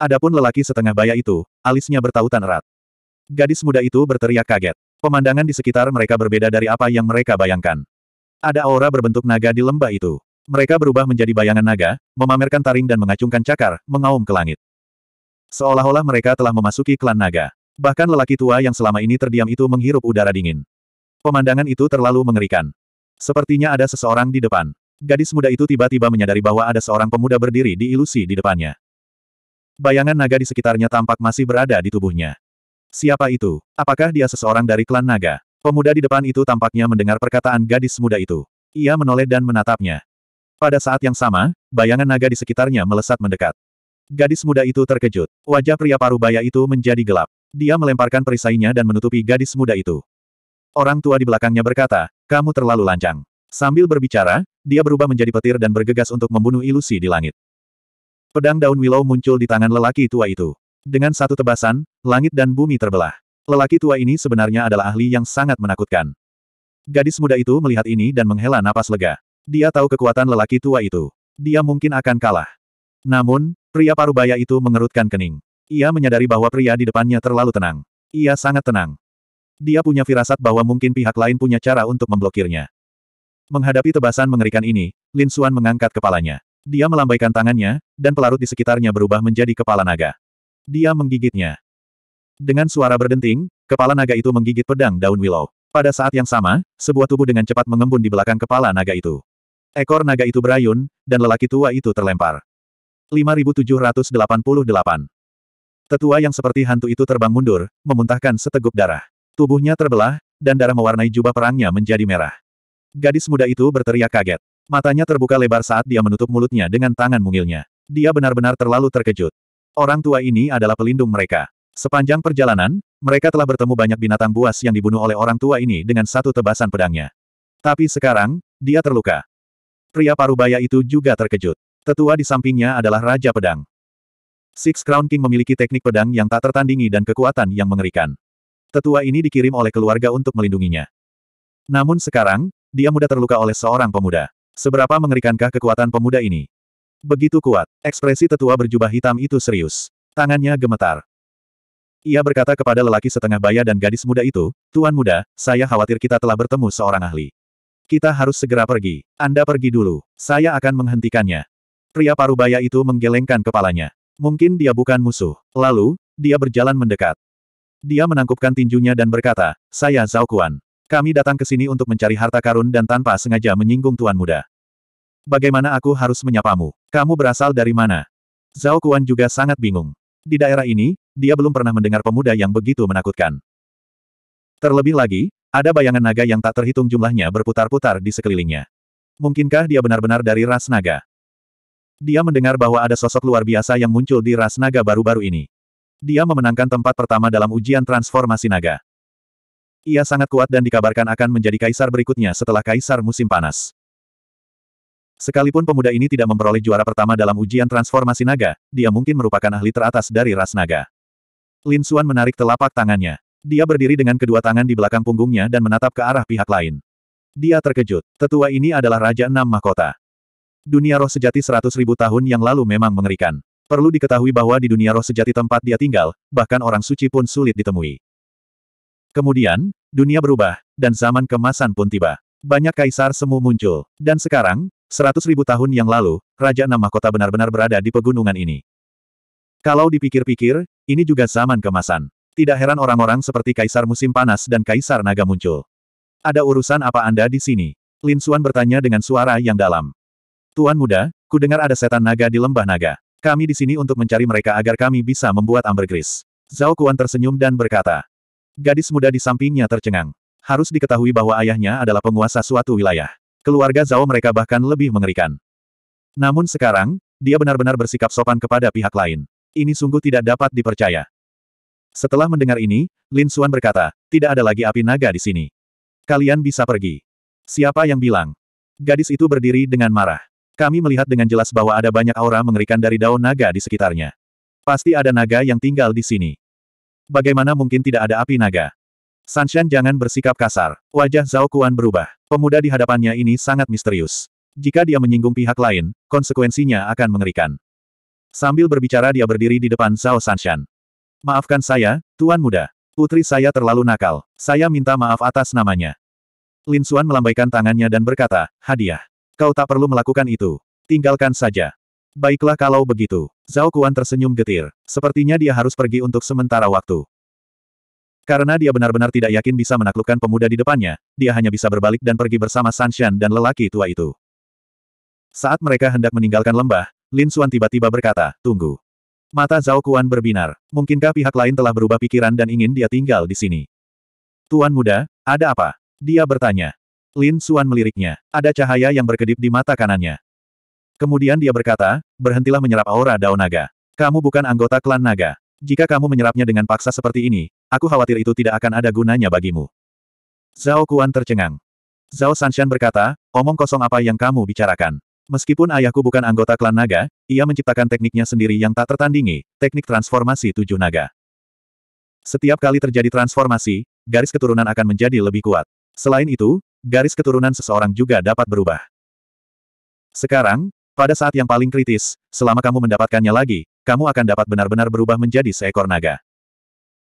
Adapun lelaki setengah baya itu, alisnya bertautan erat. Gadis muda itu berteriak kaget. Pemandangan di sekitar mereka berbeda dari apa yang mereka bayangkan. Ada aura berbentuk naga di lembah itu. Mereka berubah menjadi bayangan naga, memamerkan taring dan mengacungkan cakar, mengaum ke langit. Seolah-olah mereka telah memasuki klan naga. Bahkan lelaki tua yang selama ini terdiam itu menghirup udara dingin. Pemandangan itu terlalu mengerikan. Sepertinya ada seseorang di depan. Gadis muda itu tiba-tiba menyadari bahwa ada seorang pemuda berdiri di ilusi di depannya. Bayangan naga di sekitarnya tampak masih berada di tubuhnya. Siapa itu? Apakah dia seseorang dari klan naga? Pemuda di depan itu tampaknya mendengar perkataan gadis muda itu. Ia menoleh dan menatapnya. Pada saat yang sama, bayangan naga di sekitarnya melesat mendekat. Gadis muda itu terkejut. Wajah pria baya itu menjadi gelap. Dia melemparkan perisainya dan menutupi gadis muda itu. Orang tua di belakangnya berkata, kamu terlalu lancang. Sambil berbicara, dia berubah menjadi petir dan bergegas untuk membunuh ilusi di langit. Pedang daun willow muncul di tangan lelaki tua itu. Dengan satu tebasan, langit dan bumi terbelah. Lelaki tua ini sebenarnya adalah ahli yang sangat menakutkan. Gadis muda itu melihat ini dan menghela napas lega. Dia tahu kekuatan lelaki tua itu. Dia mungkin akan kalah. Namun, pria parubaya itu mengerutkan kening. Ia menyadari bahwa pria di depannya terlalu tenang. Ia sangat tenang. Dia punya firasat bahwa mungkin pihak lain punya cara untuk memblokirnya. Menghadapi tebasan mengerikan ini, Lin Xuan mengangkat kepalanya. Dia melambaikan tangannya, dan pelarut di sekitarnya berubah menjadi kepala naga. Dia menggigitnya. Dengan suara berdenting, kepala naga itu menggigit pedang daun willow. Pada saat yang sama, sebuah tubuh dengan cepat mengembun di belakang kepala naga itu. Ekor naga itu berayun, dan lelaki tua itu terlempar. 5788 Tetua yang seperti hantu itu terbang mundur, memuntahkan seteguk darah. Tubuhnya terbelah, dan darah mewarnai jubah perangnya menjadi merah. Gadis muda itu berteriak kaget. Matanya terbuka lebar saat dia menutup mulutnya dengan tangan mungilnya. Dia benar-benar terlalu terkejut. Orang tua ini adalah pelindung mereka. Sepanjang perjalanan, mereka telah bertemu banyak binatang buas yang dibunuh oleh orang tua ini dengan satu tebasan pedangnya. Tapi sekarang, dia terluka. Pria parubaya itu juga terkejut. Tetua di sampingnya adalah Raja Pedang. Six Crown King memiliki teknik pedang yang tak tertandingi dan kekuatan yang mengerikan. Tetua ini dikirim oleh keluarga untuk melindunginya. Namun sekarang, dia mudah terluka oleh seorang pemuda. Seberapa mengerikankah kekuatan pemuda ini? Begitu kuat, ekspresi tetua berjubah hitam itu serius. Tangannya gemetar. Ia berkata kepada lelaki setengah baya dan gadis muda itu, Tuan muda, saya khawatir kita telah bertemu seorang ahli. Kita harus segera pergi. Anda pergi dulu. Saya akan menghentikannya. Pria parubaya itu menggelengkan kepalanya. Mungkin dia bukan musuh. Lalu, dia berjalan mendekat. Dia menangkupkan tinjunya dan berkata, saya Zhao Kuan. Kami datang ke sini untuk mencari harta karun dan tanpa sengaja menyinggung Tuan Muda. Bagaimana aku harus menyapamu? Kamu berasal dari mana? Zhao Kuan juga sangat bingung. Di daerah ini, dia belum pernah mendengar pemuda yang begitu menakutkan. Terlebih lagi, ada bayangan naga yang tak terhitung jumlahnya berputar-putar di sekelilingnya. Mungkinkah dia benar-benar dari ras naga? Dia mendengar bahwa ada sosok luar biasa yang muncul di ras naga baru-baru ini. Dia memenangkan tempat pertama dalam ujian transformasi naga. Ia sangat kuat dan dikabarkan akan menjadi kaisar berikutnya setelah kaisar musim panas. Sekalipun pemuda ini tidak memperoleh juara pertama dalam ujian transformasi naga, dia mungkin merupakan ahli teratas dari ras naga. Lin Xuan menarik telapak tangannya. Dia berdiri dengan kedua tangan di belakang punggungnya dan menatap ke arah pihak lain. Dia terkejut. Tetua ini adalah Raja Enam Mahkota. Dunia roh sejati seratus ribu tahun yang lalu memang mengerikan. Perlu diketahui bahwa di dunia roh sejati tempat dia tinggal, bahkan orang suci pun sulit ditemui. Kemudian, dunia berubah, dan zaman kemasan pun tiba. Banyak kaisar semu muncul. Dan sekarang, seratus ribu tahun yang lalu, Raja Enam Mahkota benar-benar berada di pegunungan ini. Kalau dipikir-pikir, ini juga zaman kemasan. Tidak heran orang-orang seperti Kaisar Musim Panas dan Kaisar Naga muncul. Ada urusan apa Anda di sini? Lin Suan bertanya dengan suara yang dalam. Tuan muda, ku dengar ada setan naga di lembah naga. Kami di sini untuk mencari mereka agar kami bisa membuat ambergris. Zhao Kuan tersenyum dan berkata, Gadis muda di sampingnya tercengang. Harus diketahui bahwa ayahnya adalah penguasa suatu wilayah. Keluarga Zhao mereka bahkan lebih mengerikan. Namun sekarang, dia benar-benar bersikap sopan kepada pihak lain. Ini sungguh tidak dapat dipercaya. Setelah mendengar ini, Lin Xuan berkata, tidak ada lagi api naga di sini. Kalian bisa pergi. Siapa yang bilang? Gadis itu berdiri dengan marah. Kami melihat dengan jelas bahwa ada banyak aura mengerikan dari daun naga di sekitarnya. Pasti ada naga yang tinggal di sini. Bagaimana mungkin tidak ada api naga? Sanshan jangan bersikap kasar. Wajah Zhao Kuan berubah. Pemuda di hadapannya ini sangat misterius. Jika dia menyinggung pihak lain, konsekuensinya akan mengerikan. Sambil berbicara dia berdiri di depan Zhao Sanshan. Maafkan saya, Tuan Muda. Putri saya terlalu nakal. Saya minta maaf atas namanya. Lin Xuan melambaikan tangannya dan berkata, hadiah. Kau tak perlu melakukan itu. Tinggalkan saja. Baiklah kalau begitu. Zhao Kuan tersenyum getir. Sepertinya dia harus pergi untuk sementara waktu. Karena dia benar-benar tidak yakin bisa menaklukkan pemuda di depannya, dia hanya bisa berbalik dan pergi bersama Sanshan dan lelaki tua itu. Saat mereka hendak meninggalkan lembah, Lin Xuan tiba-tiba berkata, tunggu. Mata Zhao Kuan berbinar. Mungkinkah pihak lain telah berubah pikiran dan ingin dia tinggal di sini? Tuan muda, ada apa? Dia bertanya. Lin Xuan meliriknya. Ada cahaya yang berkedip di mata kanannya. Kemudian dia berkata, berhentilah menyerap aura daun Naga. Kamu bukan anggota klan naga. Jika kamu menyerapnya dengan paksa seperti ini, aku khawatir itu tidak akan ada gunanya bagimu. Zhao Kuan tercengang. Zhao Sanshan berkata, omong kosong apa yang kamu bicarakan. Meskipun ayahku bukan anggota klan naga, ia menciptakan tekniknya sendiri yang tak tertandingi, teknik transformasi tujuh naga. Setiap kali terjadi transformasi, garis keturunan akan menjadi lebih kuat. Selain itu, garis keturunan seseorang juga dapat berubah. Sekarang, pada saat yang paling kritis, selama kamu mendapatkannya lagi, kamu akan dapat benar-benar berubah menjadi seekor naga.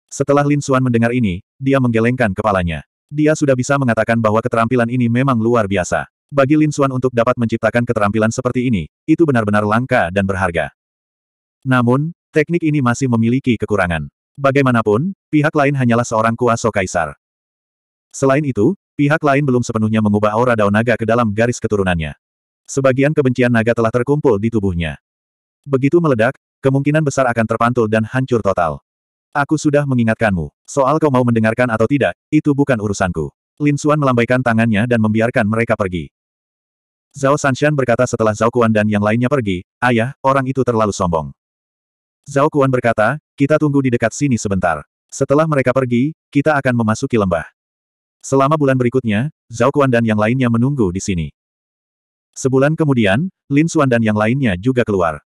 Setelah Lin Xuan mendengar ini, dia menggelengkan kepalanya. Dia sudah bisa mengatakan bahwa keterampilan ini memang luar biasa. Bagi Lin Xuan untuk dapat menciptakan keterampilan seperti ini, itu benar-benar langka dan berharga. Namun, teknik ini masih memiliki kekurangan. Bagaimanapun, pihak lain hanyalah seorang kuasa kaisar. Selain itu, pihak lain belum sepenuhnya mengubah aura daun naga ke dalam garis keturunannya. Sebagian kebencian naga telah terkumpul di tubuhnya. Begitu meledak, kemungkinan besar akan terpantul dan hancur total. Aku sudah mengingatkanmu. Soal kau mau mendengarkan atau tidak, itu bukan urusanku. Lin Xuan melambaikan tangannya dan membiarkan mereka pergi. Zhao Sanshan berkata setelah Zhao Kuan dan yang lainnya pergi, Ayah, orang itu terlalu sombong. Zhao Kuan berkata, kita tunggu di dekat sini sebentar. Setelah mereka pergi, kita akan memasuki lembah. Selama bulan berikutnya, Zhao Kuan dan yang lainnya menunggu di sini. Sebulan kemudian, Lin Xuan dan yang lainnya juga keluar.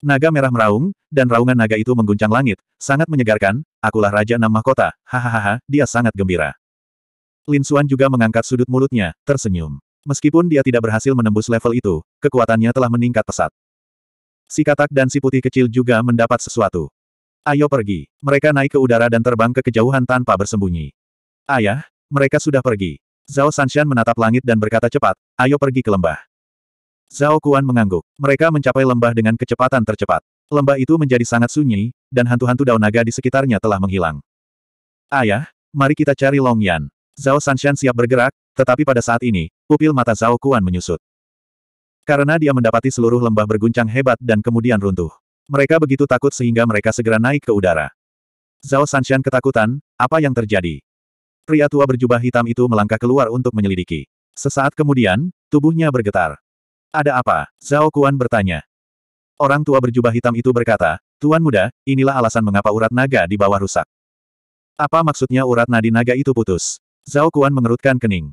Naga merah meraung, dan raungan naga itu mengguncang langit, sangat menyegarkan, akulah Raja Enam Mahkota, hahaha, dia sangat gembira. Lin Xuan juga mengangkat sudut mulutnya, tersenyum. Meskipun dia tidak berhasil menembus level itu, kekuatannya telah meningkat pesat. Si katak dan si putih kecil juga mendapat sesuatu. Ayo pergi. Mereka naik ke udara dan terbang ke kejauhan tanpa bersembunyi. Ayah, mereka sudah pergi. Zhao Sanshan menatap langit dan berkata cepat, ayo pergi ke lembah. Zhao Kuan mengangguk. Mereka mencapai lembah dengan kecepatan tercepat. Lembah itu menjadi sangat sunyi, dan hantu-hantu daun naga di sekitarnya telah menghilang. Ayah, mari kita cari Long Yan. Zhao Sanshan siap bergerak, tetapi pada saat ini, pupil mata Zhao Kuan menyusut. Karena dia mendapati seluruh lembah berguncang hebat dan kemudian runtuh. Mereka begitu takut sehingga mereka segera naik ke udara. Zhao Sanshan ketakutan, apa yang terjadi? Pria tua berjubah hitam itu melangkah keluar untuk menyelidiki. Sesaat kemudian, tubuhnya bergetar. Ada apa? Zhao Kuan bertanya. Orang tua berjubah hitam itu berkata, Tuan muda, inilah alasan mengapa urat naga di bawah rusak. Apa maksudnya urat nadi naga itu putus? Zhao Kuan mengerutkan kening.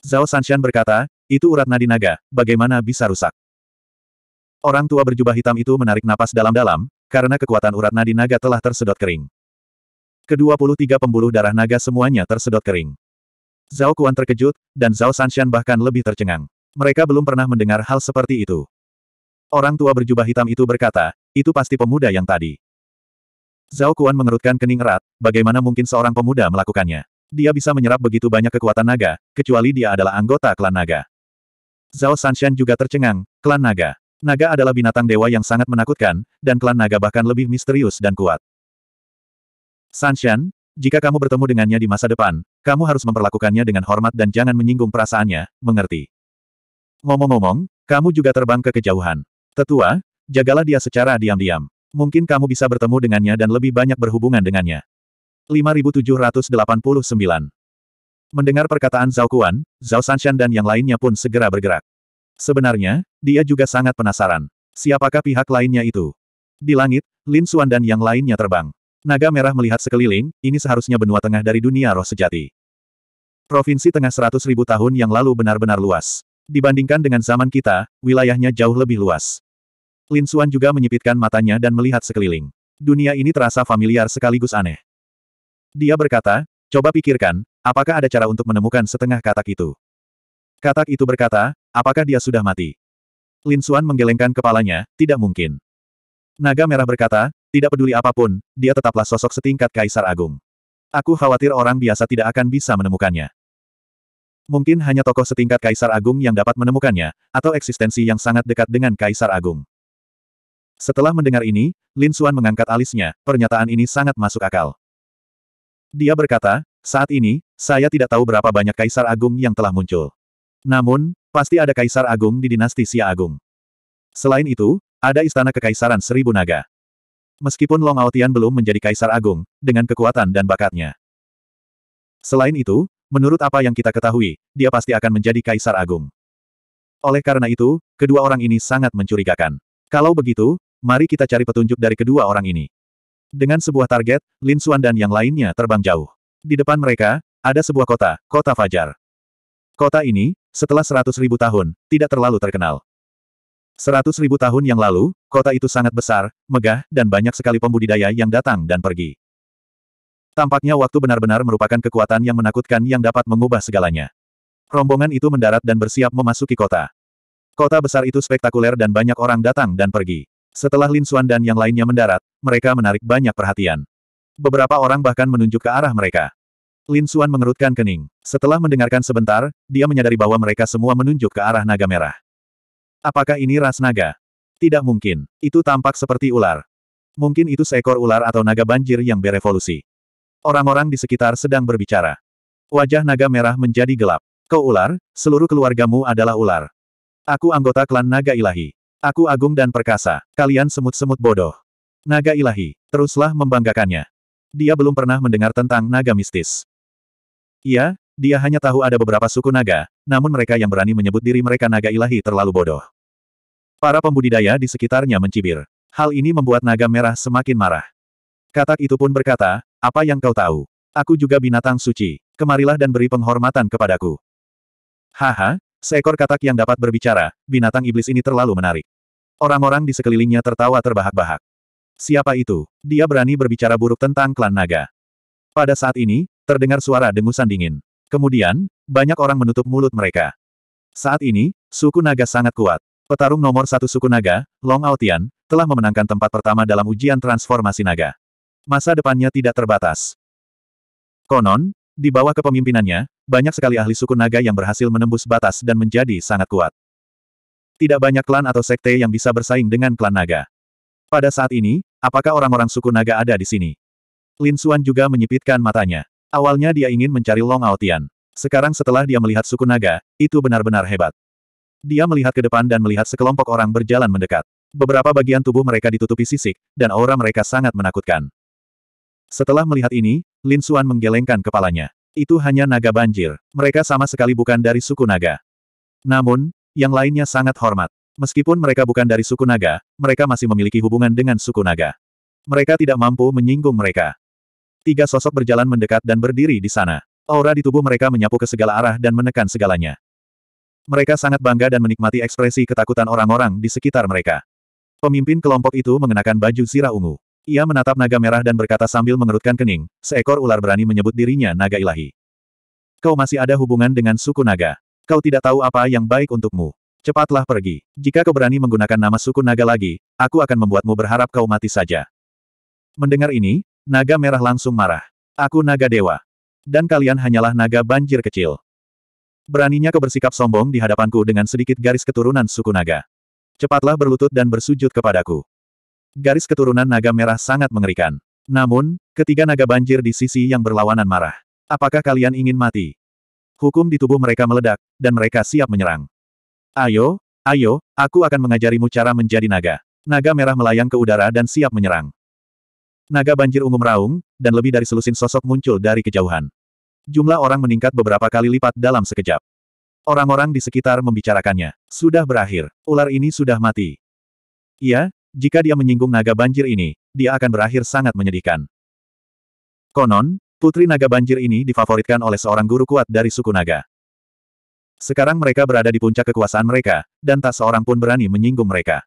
Zhao Sanshan berkata, itu urat nadi naga, bagaimana bisa rusak? Orang tua berjubah hitam itu menarik napas dalam-dalam, karena kekuatan urat nadi naga telah tersedot kering. Kedua puluh tiga pembuluh darah naga semuanya tersedot kering. Zhao Kuan terkejut, dan Zhao Sanshan bahkan lebih tercengang. Mereka belum pernah mendengar hal seperti itu. Orang tua berjubah hitam itu berkata, itu pasti pemuda yang tadi. Zhao Kuan mengerutkan kening erat, bagaimana mungkin seorang pemuda melakukannya. Dia bisa menyerap begitu banyak kekuatan naga, kecuali dia adalah anggota klan naga. Zhao Sanshan juga tercengang, klan naga. Naga adalah binatang dewa yang sangat menakutkan, dan klan naga bahkan lebih misterius dan kuat. Sanshan, jika kamu bertemu dengannya di masa depan, kamu harus memperlakukannya dengan hormat dan jangan menyinggung perasaannya, mengerti? Ngomong-ngomong, kamu juga terbang ke kejauhan. Tetua, jagalah dia secara diam-diam. Mungkin kamu bisa bertemu dengannya dan lebih banyak berhubungan dengannya. 5789 Mendengar perkataan Zhao Kuan, Zhao Sanshan dan yang lainnya pun segera bergerak. Sebenarnya, dia juga sangat penasaran. Siapakah pihak lainnya itu? Di langit, Lin Xuan dan yang lainnya terbang. Naga merah melihat sekeliling, ini seharusnya benua tengah dari dunia roh sejati. Provinsi tengah seratus ribu tahun yang lalu benar-benar luas. Dibandingkan dengan zaman kita, wilayahnya jauh lebih luas. Lin Xuan juga menyipitkan matanya dan melihat sekeliling. Dunia ini terasa familiar sekaligus aneh. Dia berkata, coba pikirkan, apakah ada cara untuk menemukan setengah katak itu? Katak itu berkata, apakah dia sudah mati? Lin Xuan menggelengkan kepalanya, tidak mungkin. Naga Merah berkata, tidak peduli apapun, dia tetaplah sosok setingkat Kaisar Agung. Aku khawatir orang biasa tidak akan bisa menemukannya. Mungkin hanya tokoh setingkat Kaisar Agung yang dapat menemukannya, atau eksistensi yang sangat dekat dengan Kaisar Agung. Setelah mendengar ini, Lin Suan mengangkat alisnya, pernyataan ini sangat masuk akal. Dia berkata, saat ini, saya tidak tahu berapa banyak Kaisar Agung yang telah muncul. Namun, pasti ada Kaisar Agung di dinasti Xia Agung. Selain itu, ada istana kekaisaran seribu naga. Meskipun Long Aotian belum menjadi kaisar agung, dengan kekuatan dan bakatnya. Selain itu, menurut apa yang kita ketahui, dia pasti akan menjadi kaisar agung. Oleh karena itu, kedua orang ini sangat mencurigakan. Kalau begitu, mari kita cari petunjuk dari kedua orang ini. Dengan sebuah target, Lin Suan dan yang lainnya terbang jauh. Di depan mereka, ada sebuah kota, kota Fajar. Kota ini, setelah seratus ribu tahun, tidak terlalu terkenal. Seratus ribu tahun yang lalu, kota itu sangat besar, megah, dan banyak sekali pembudidaya yang datang dan pergi. Tampaknya waktu benar-benar merupakan kekuatan yang menakutkan yang dapat mengubah segalanya. Rombongan itu mendarat dan bersiap memasuki kota. Kota besar itu spektakuler dan banyak orang datang dan pergi. Setelah Lin Xuan dan yang lainnya mendarat, mereka menarik banyak perhatian. Beberapa orang bahkan menunjuk ke arah mereka. Lin Xuan mengerutkan kening. Setelah mendengarkan sebentar, dia menyadari bahwa mereka semua menunjuk ke arah naga merah. Apakah ini ras naga? Tidak mungkin. Itu tampak seperti ular. Mungkin itu seekor ular atau naga banjir yang berevolusi. Orang-orang di sekitar sedang berbicara. Wajah naga merah menjadi gelap. Kau ular, seluruh keluargamu adalah ular. Aku anggota klan naga ilahi. Aku agung dan perkasa. Kalian semut-semut bodoh. Naga ilahi, teruslah membanggakannya. Dia belum pernah mendengar tentang naga mistis. Iya, dia hanya tahu ada beberapa suku naga, namun mereka yang berani menyebut diri mereka naga ilahi terlalu bodoh. Para pembudidaya di sekitarnya mencibir. Hal ini membuat naga merah semakin marah. Katak itu pun berkata, apa yang kau tahu? Aku juga binatang suci. Kemarilah dan beri penghormatan kepadaku. Haha, seekor katak yang dapat berbicara, binatang iblis ini terlalu menarik. Orang-orang di sekelilingnya tertawa terbahak-bahak. Siapa itu? Dia berani berbicara buruk tentang klan naga. Pada saat ini, terdengar suara dengusan dingin. Kemudian, banyak orang menutup mulut mereka. Saat ini, suku naga sangat kuat. Petarung nomor satu suku naga, Long Aotian, telah memenangkan tempat pertama dalam ujian transformasi naga. Masa depannya tidak terbatas. Konon, di bawah kepemimpinannya, banyak sekali ahli suku naga yang berhasil menembus batas dan menjadi sangat kuat. Tidak banyak klan atau sekte yang bisa bersaing dengan klan naga. Pada saat ini, apakah orang-orang suku naga ada di sini? Lin Suan juga menyipitkan matanya. Awalnya dia ingin mencari Long Aotian. Sekarang setelah dia melihat suku naga, itu benar-benar hebat. Dia melihat ke depan dan melihat sekelompok orang berjalan mendekat. Beberapa bagian tubuh mereka ditutupi sisik, dan aura mereka sangat menakutkan. Setelah melihat ini, Lin Suan menggelengkan kepalanya. Itu hanya naga banjir. Mereka sama sekali bukan dari suku naga. Namun, yang lainnya sangat hormat. Meskipun mereka bukan dari suku naga, mereka masih memiliki hubungan dengan suku naga. Mereka tidak mampu menyinggung mereka. Tiga sosok berjalan mendekat dan berdiri di sana. Aura di tubuh mereka menyapu ke segala arah dan menekan segalanya. Mereka sangat bangga dan menikmati ekspresi ketakutan orang-orang di sekitar mereka. Pemimpin kelompok itu mengenakan baju sirah ungu. Ia menatap naga merah dan berkata sambil mengerutkan kening, seekor ular berani menyebut dirinya naga ilahi. Kau masih ada hubungan dengan suku naga. Kau tidak tahu apa yang baik untukmu. Cepatlah pergi. Jika kau berani menggunakan nama suku naga lagi, aku akan membuatmu berharap kau mati saja. Mendengar ini, Naga merah langsung marah. Aku naga dewa. Dan kalian hanyalah naga banjir kecil. Beraninya kau bersikap sombong di hadapanku dengan sedikit garis keturunan suku naga. Cepatlah berlutut dan bersujud kepadaku. Garis keturunan naga merah sangat mengerikan. Namun, ketiga naga banjir di sisi yang berlawanan marah. Apakah kalian ingin mati? Hukum di tubuh mereka meledak, dan mereka siap menyerang. Ayo, ayo, aku akan mengajarimu cara menjadi naga. Naga merah melayang ke udara dan siap menyerang naga banjir ungu meraung, dan lebih dari selusin sosok muncul dari kejauhan. Jumlah orang meningkat beberapa kali lipat dalam sekejap. Orang-orang di sekitar membicarakannya. Sudah berakhir. Ular ini sudah mati. Iya, jika dia menyinggung naga banjir ini, dia akan berakhir sangat menyedihkan. Konon, putri naga banjir ini difavoritkan oleh seorang guru kuat dari suku naga. Sekarang mereka berada di puncak kekuasaan mereka, dan tak seorang pun berani menyinggung mereka.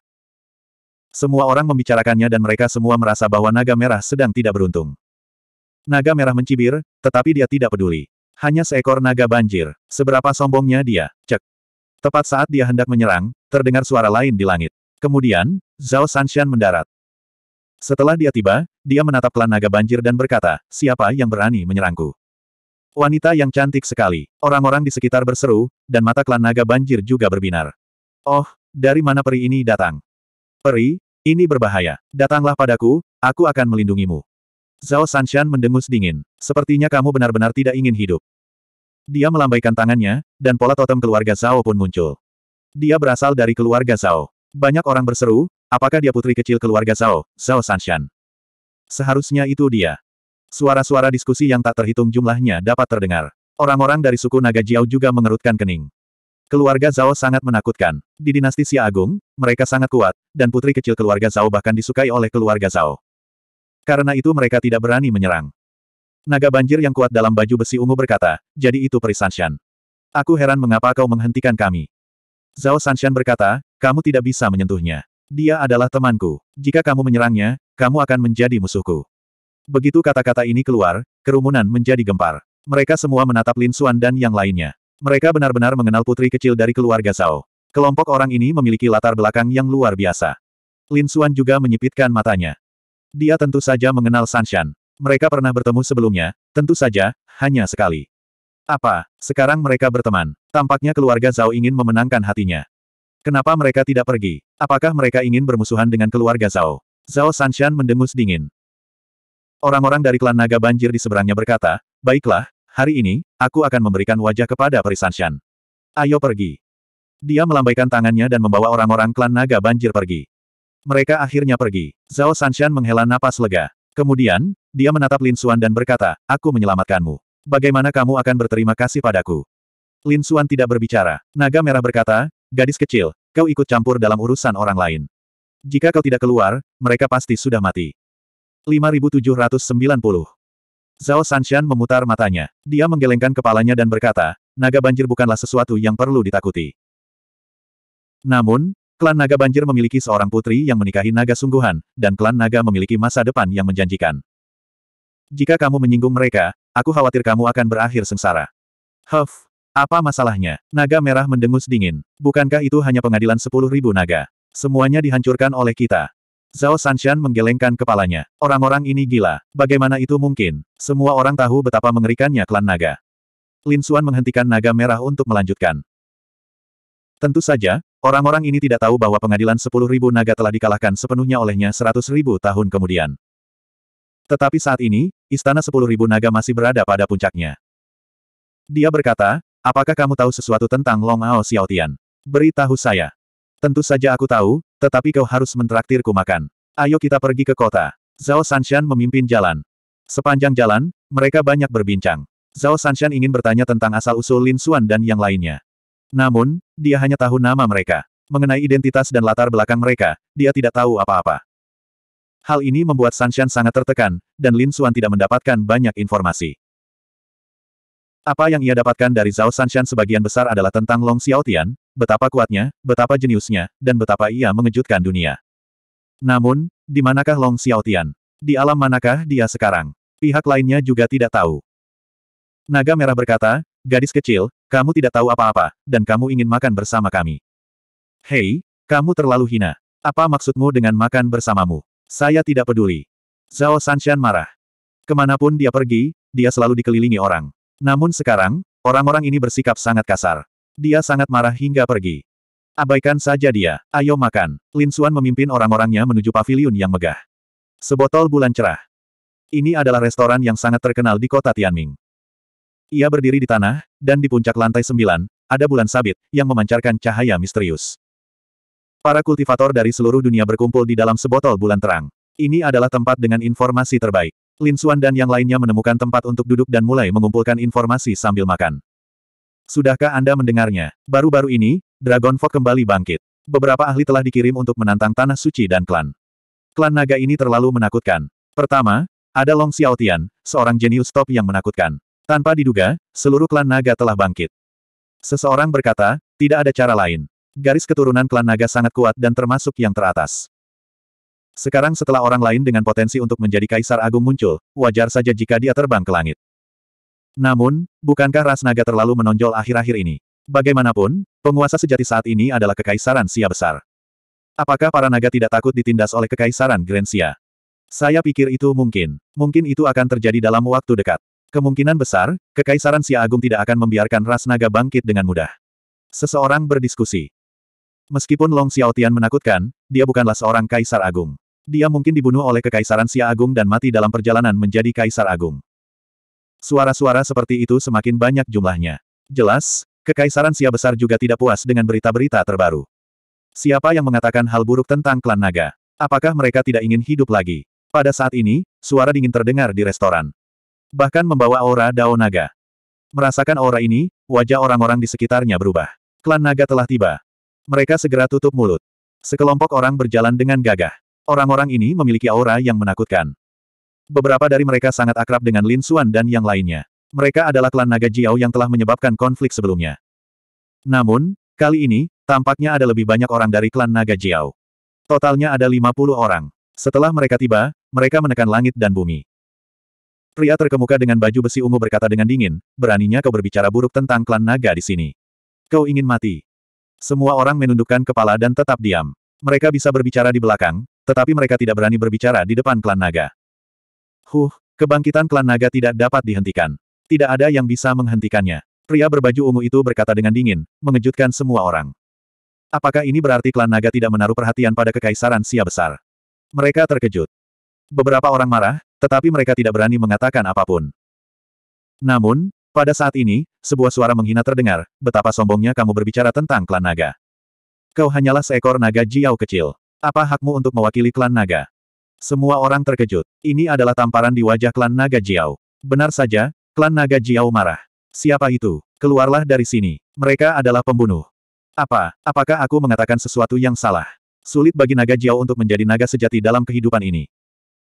Semua orang membicarakannya dan mereka semua merasa bahwa naga merah sedang tidak beruntung. Naga merah mencibir, tetapi dia tidak peduli. Hanya seekor naga banjir. Seberapa sombongnya dia, cek. Tepat saat dia hendak menyerang, terdengar suara lain di langit. Kemudian, Zhao Sanshan mendarat. Setelah dia tiba, dia menatap klan naga banjir dan berkata, siapa yang berani menyerangku? Wanita yang cantik sekali. Orang-orang di sekitar berseru, dan mata klan naga banjir juga berbinar. Oh, dari mana peri ini datang? Peri, ini berbahaya. Datanglah padaku, aku akan melindungimu. Zhao Sanshan mendengus dingin. Sepertinya kamu benar-benar tidak ingin hidup. Dia melambaikan tangannya, dan pola totem keluarga Zhao pun muncul. Dia berasal dari keluarga Zhao. Banyak orang berseru, apakah dia putri kecil keluarga Zhao, Zhao Sanshan. Seharusnya itu dia. Suara-suara diskusi yang tak terhitung jumlahnya dapat terdengar. Orang-orang dari suku Naga Jiao juga mengerutkan kening. Keluarga Zhao sangat menakutkan. Di dinasti Xia Agung, mereka sangat kuat, dan putri kecil keluarga Zhao bahkan disukai oleh keluarga Zhao. Karena itu mereka tidak berani menyerang. Naga banjir yang kuat dalam baju besi ungu berkata, jadi itu Peri Sanshan. Aku heran mengapa kau menghentikan kami. Zhao Sanshan berkata, kamu tidak bisa menyentuhnya. Dia adalah temanku. Jika kamu menyerangnya, kamu akan menjadi musuhku. Begitu kata-kata ini keluar, kerumunan menjadi gempar. Mereka semua menatap Lin Xuan dan yang lainnya. Mereka benar-benar mengenal putri kecil dari keluarga Zhao. Kelompok orang ini memiliki latar belakang yang luar biasa. Lin Xuan juga menyipitkan matanya. Dia tentu saja mengenal Sanshan. Mereka pernah bertemu sebelumnya, tentu saja, hanya sekali. Apa, sekarang mereka berteman? Tampaknya keluarga Zhao ingin memenangkan hatinya. Kenapa mereka tidak pergi? Apakah mereka ingin bermusuhan dengan keluarga Zhao? Zhao Sanshan mendengus dingin. Orang-orang dari klan naga banjir di seberangnya berkata, Baiklah, Hari ini, aku akan memberikan wajah kepada Perisanshan. Ayo pergi. Dia melambaikan tangannya dan membawa orang-orang klan naga banjir pergi. Mereka akhirnya pergi. Zhao Sanshan menghela napas lega. Kemudian, dia menatap Lin Xuan dan berkata, Aku menyelamatkanmu. Bagaimana kamu akan berterima kasih padaku? Lin Xuan tidak berbicara. Naga Merah berkata, Gadis kecil, kau ikut campur dalam urusan orang lain. Jika kau tidak keluar, mereka pasti sudah mati. 5790 Zhao Sanshan memutar matanya. Dia menggelengkan kepalanya dan berkata, naga banjir bukanlah sesuatu yang perlu ditakuti. Namun, klan naga banjir memiliki seorang putri yang menikahi naga sungguhan, dan klan naga memiliki masa depan yang menjanjikan. Jika kamu menyinggung mereka, aku khawatir kamu akan berakhir sengsara. Huff, apa masalahnya? Naga merah mendengus dingin. Bukankah itu hanya pengadilan sepuluh ribu naga? Semuanya dihancurkan oleh kita. Zhao Sanshan menggelengkan kepalanya. Orang-orang ini gila. Bagaimana itu mungkin? Semua orang tahu betapa mengerikannya klan naga. Lin Xuan menghentikan naga merah untuk melanjutkan. Tentu saja, orang-orang ini tidak tahu bahwa pengadilan 10.000 naga telah dikalahkan sepenuhnya olehnya 100.000 tahun kemudian. Tetapi saat ini, istana 10.000 naga masih berada pada puncaknya. Dia berkata, apakah kamu tahu sesuatu tentang Long Ao Xiaotian? Beritahu saya. Tentu saja aku tahu, tetapi kau harus mentraktirku makan. Ayo kita pergi ke kota. Zhao Sanshan memimpin jalan. Sepanjang jalan, mereka banyak berbincang. Zhao Sanshan ingin bertanya tentang asal-usul Lin Xuan dan yang lainnya. Namun, dia hanya tahu nama mereka. Mengenai identitas dan latar belakang mereka, dia tidak tahu apa-apa. Hal ini membuat Sanshan sangat tertekan, dan Lin Xuan tidak mendapatkan banyak informasi. Apa yang ia dapatkan dari Zhao Sanshan sebagian besar adalah tentang Long Xiaotian, betapa kuatnya, betapa jeniusnya, dan betapa ia mengejutkan dunia. Namun, di manakah Long Xiaotian? Di alam manakah dia sekarang? Pihak lainnya juga tidak tahu. Naga Merah berkata, gadis kecil, kamu tidak tahu apa-apa, dan kamu ingin makan bersama kami. Hei, kamu terlalu hina. Apa maksudmu dengan makan bersamamu? Saya tidak peduli. Zhao Sanshan marah. Kemanapun dia pergi, dia selalu dikelilingi orang. Namun sekarang, orang-orang ini bersikap sangat kasar. Dia sangat marah hingga pergi. Abaikan saja dia, ayo makan. Lin Xuan memimpin orang-orangnya menuju paviliun yang megah. Sebotol bulan cerah. Ini adalah restoran yang sangat terkenal di kota Tianming. Ia berdiri di tanah, dan di puncak lantai sembilan, ada bulan sabit, yang memancarkan cahaya misterius. Para kultivator dari seluruh dunia berkumpul di dalam sebotol bulan terang. Ini adalah tempat dengan informasi terbaik. Lin Xuan dan yang lainnya menemukan tempat untuk duduk dan mulai mengumpulkan informasi sambil makan. Sudahkah Anda mendengarnya? Baru-baru ini, Dragon Fog kembali bangkit. Beberapa ahli telah dikirim untuk menantang Tanah Suci dan klan. Klan naga ini terlalu menakutkan. Pertama, ada Long Xiaotian, seorang jenius top yang menakutkan. Tanpa diduga, seluruh klan naga telah bangkit. Seseorang berkata, tidak ada cara lain. Garis keturunan klan naga sangat kuat dan termasuk yang teratas. Sekarang setelah orang lain dengan potensi untuk menjadi kaisar agung muncul, wajar saja jika dia terbang ke langit. Namun, bukankah ras naga terlalu menonjol akhir-akhir ini? Bagaimanapun, penguasa sejati saat ini adalah Kekaisaran Sia Besar. Apakah para naga tidak takut ditindas oleh Kekaisaran Grensia? Saya pikir itu mungkin. Mungkin itu akan terjadi dalam waktu dekat. Kemungkinan besar, Kekaisaran Sia Agung tidak akan membiarkan ras naga bangkit dengan mudah. Seseorang berdiskusi. Meskipun Long Xiaotian menakutkan, dia bukanlah seorang Kaisar Agung. Dia mungkin dibunuh oleh Kekaisaran Sia Agung dan mati dalam perjalanan menjadi Kaisar Agung. Suara-suara seperti itu semakin banyak jumlahnya. Jelas, Kekaisaran Sia Besar juga tidak puas dengan berita-berita terbaru. Siapa yang mengatakan hal buruk tentang klan naga? Apakah mereka tidak ingin hidup lagi? Pada saat ini, suara dingin terdengar di restoran. Bahkan membawa aura Dao Naga. Merasakan aura ini, wajah orang-orang di sekitarnya berubah. Klan naga telah tiba. Mereka segera tutup mulut. Sekelompok orang berjalan dengan gagah. Orang-orang ini memiliki aura yang menakutkan. Beberapa dari mereka sangat akrab dengan Lin Xuan dan yang lainnya. Mereka adalah klan naga Jiao yang telah menyebabkan konflik sebelumnya. Namun, kali ini, tampaknya ada lebih banyak orang dari klan naga Jiao. Totalnya ada 50 orang. Setelah mereka tiba, mereka menekan langit dan bumi. Pria terkemuka dengan baju besi ungu berkata dengan dingin, beraninya kau berbicara buruk tentang klan naga di sini. Kau ingin mati. Semua orang menundukkan kepala dan tetap diam. Mereka bisa berbicara di belakang, tetapi mereka tidak berani berbicara di depan klan naga. Huh, kebangkitan klan naga tidak dapat dihentikan. Tidak ada yang bisa menghentikannya. Pria berbaju ungu itu berkata dengan dingin, mengejutkan semua orang. Apakah ini berarti klan naga tidak menaruh perhatian pada kekaisaran Sia Besar? Mereka terkejut. Beberapa orang marah, tetapi mereka tidak berani mengatakan apapun. Namun, pada saat ini, sebuah suara menghina terdengar, betapa sombongnya kamu berbicara tentang klan naga. Kau hanyalah seekor naga Jiao kecil. Apa hakmu untuk mewakili klan naga? Semua orang terkejut. Ini adalah tamparan di wajah klan Naga Jiao. Benar saja, klan Naga Jiao marah. Siapa itu? Keluarlah dari sini. Mereka adalah pembunuh. Apa? Apakah aku mengatakan sesuatu yang salah? Sulit bagi Naga Jiao untuk menjadi naga sejati dalam kehidupan ini.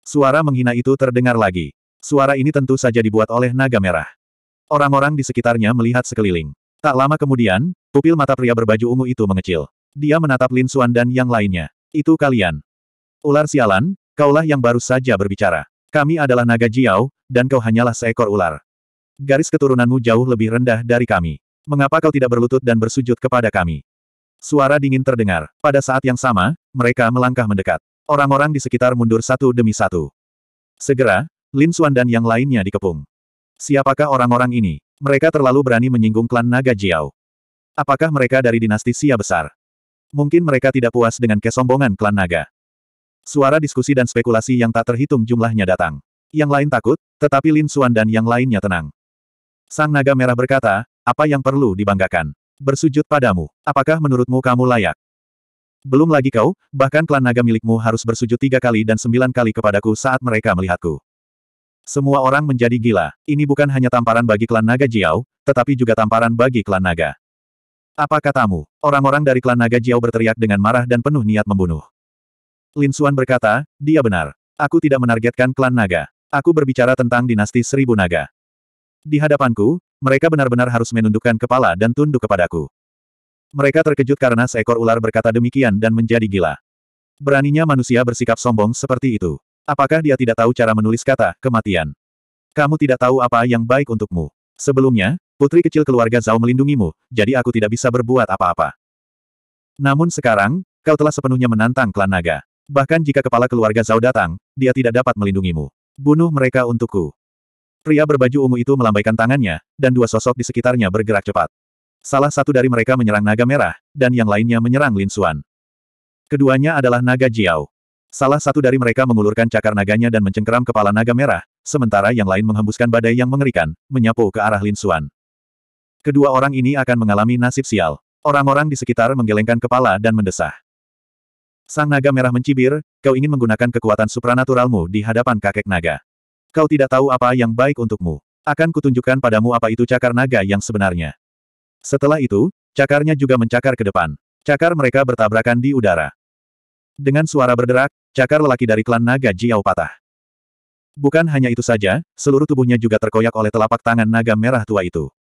Suara menghina itu terdengar lagi. Suara ini tentu saja dibuat oleh naga merah. Orang-orang di sekitarnya melihat sekeliling. Tak lama kemudian, pupil mata pria berbaju ungu itu mengecil. Dia menatap Lin Xuan dan yang lainnya. Itu kalian. Ular sialan, Kaulah yang baru saja berbicara. Kami adalah naga Jiao, dan kau hanyalah seekor ular. Garis keturunanmu jauh lebih rendah dari kami. Mengapa kau tidak berlutut dan bersujud kepada kami? Suara dingin terdengar. Pada saat yang sama, mereka melangkah mendekat. Orang-orang di sekitar mundur satu demi satu. Segera, Lin Xuan dan yang lainnya dikepung. Siapakah orang-orang ini? Mereka terlalu berani menyinggung klan Naga Jiao. Apakah mereka dari dinasti Sia besar? Mungkin mereka tidak puas dengan kesombongan klan Naga. Suara diskusi dan spekulasi yang tak terhitung jumlahnya datang. Yang lain takut, tetapi Lin Xuan dan yang lainnya tenang. Sang naga merah berkata, apa yang perlu dibanggakan? Bersujud padamu. Apakah menurutmu kamu layak? Belum lagi kau, bahkan klan naga milikmu harus bersujud tiga kali dan sembilan kali kepadaku saat mereka melihatku. Semua orang menjadi gila. Ini bukan hanya tamparan bagi klan naga Jiao, tetapi juga tamparan bagi klan naga. Apa katamu? Orang-orang dari klan naga Jiao berteriak dengan marah dan penuh niat membunuh. Lin Suan berkata, dia benar. Aku tidak menargetkan klan naga. Aku berbicara tentang dinasti seribu naga. Di hadapanku, mereka benar-benar harus menundukkan kepala dan tunduk kepadaku. Mereka terkejut karena seekor ular berkata demikian dan menjadi gila. Beraninya manusia bersikap sombong seperti itu. Apakah dia tidak tahu cara menulis kata, kematian? Kamu tidak tahu apa yang baik untukmu. Sebelumnya, putri kecil keluarga Zhao melindungimu, jadi aku tidak bisa berbuat apa-apa. Namun sekarang, kau telah sepenuhnya menantang klan naga. Bahkan jika kepala keluarga Zhao datang, dia tidak dapat melindungimu. Bunuh mereka untukku. Pria berbaju ungu itu melambaikan tangannya, dan dua sosok di sekitarnya bergerak cepat. Salah satu dari mereka menyerang naga merah, dan yang lainnya menyerang Lin Xuan. Keduanya adalah naga Jiao. Salah satu dari mereka mengulurkan cakar naganya dan mencengkeram kepala naga merah, sementara yang lain menghembuskan badai yang mengerikan, menyapu ke arah Lin Xuan. Kedua orang ini akan mengalami nasib sial. Orang-orang di sekitar menggelengkan kepala dan mendesah. Sang naga merah mencibir, kau ingin menggunakan kekuatan supranaturalmu di hadapan kakek naga. Kau tidak tahu apa yang baik untukmu. Akan kutunjukkan padamu apa itu cakar naga yang sebenarnya. Setelah itu, cakarnya juga mencakar ke depan. Cakar mereka bertabrakan di udara. Dengan suara berderak, cakar lelaki dari klan naga Jiao patah. Bukan hanya itu saja, seluruh tubuhnya juga terkoyak oleh telapak tangan naga merah tua itu.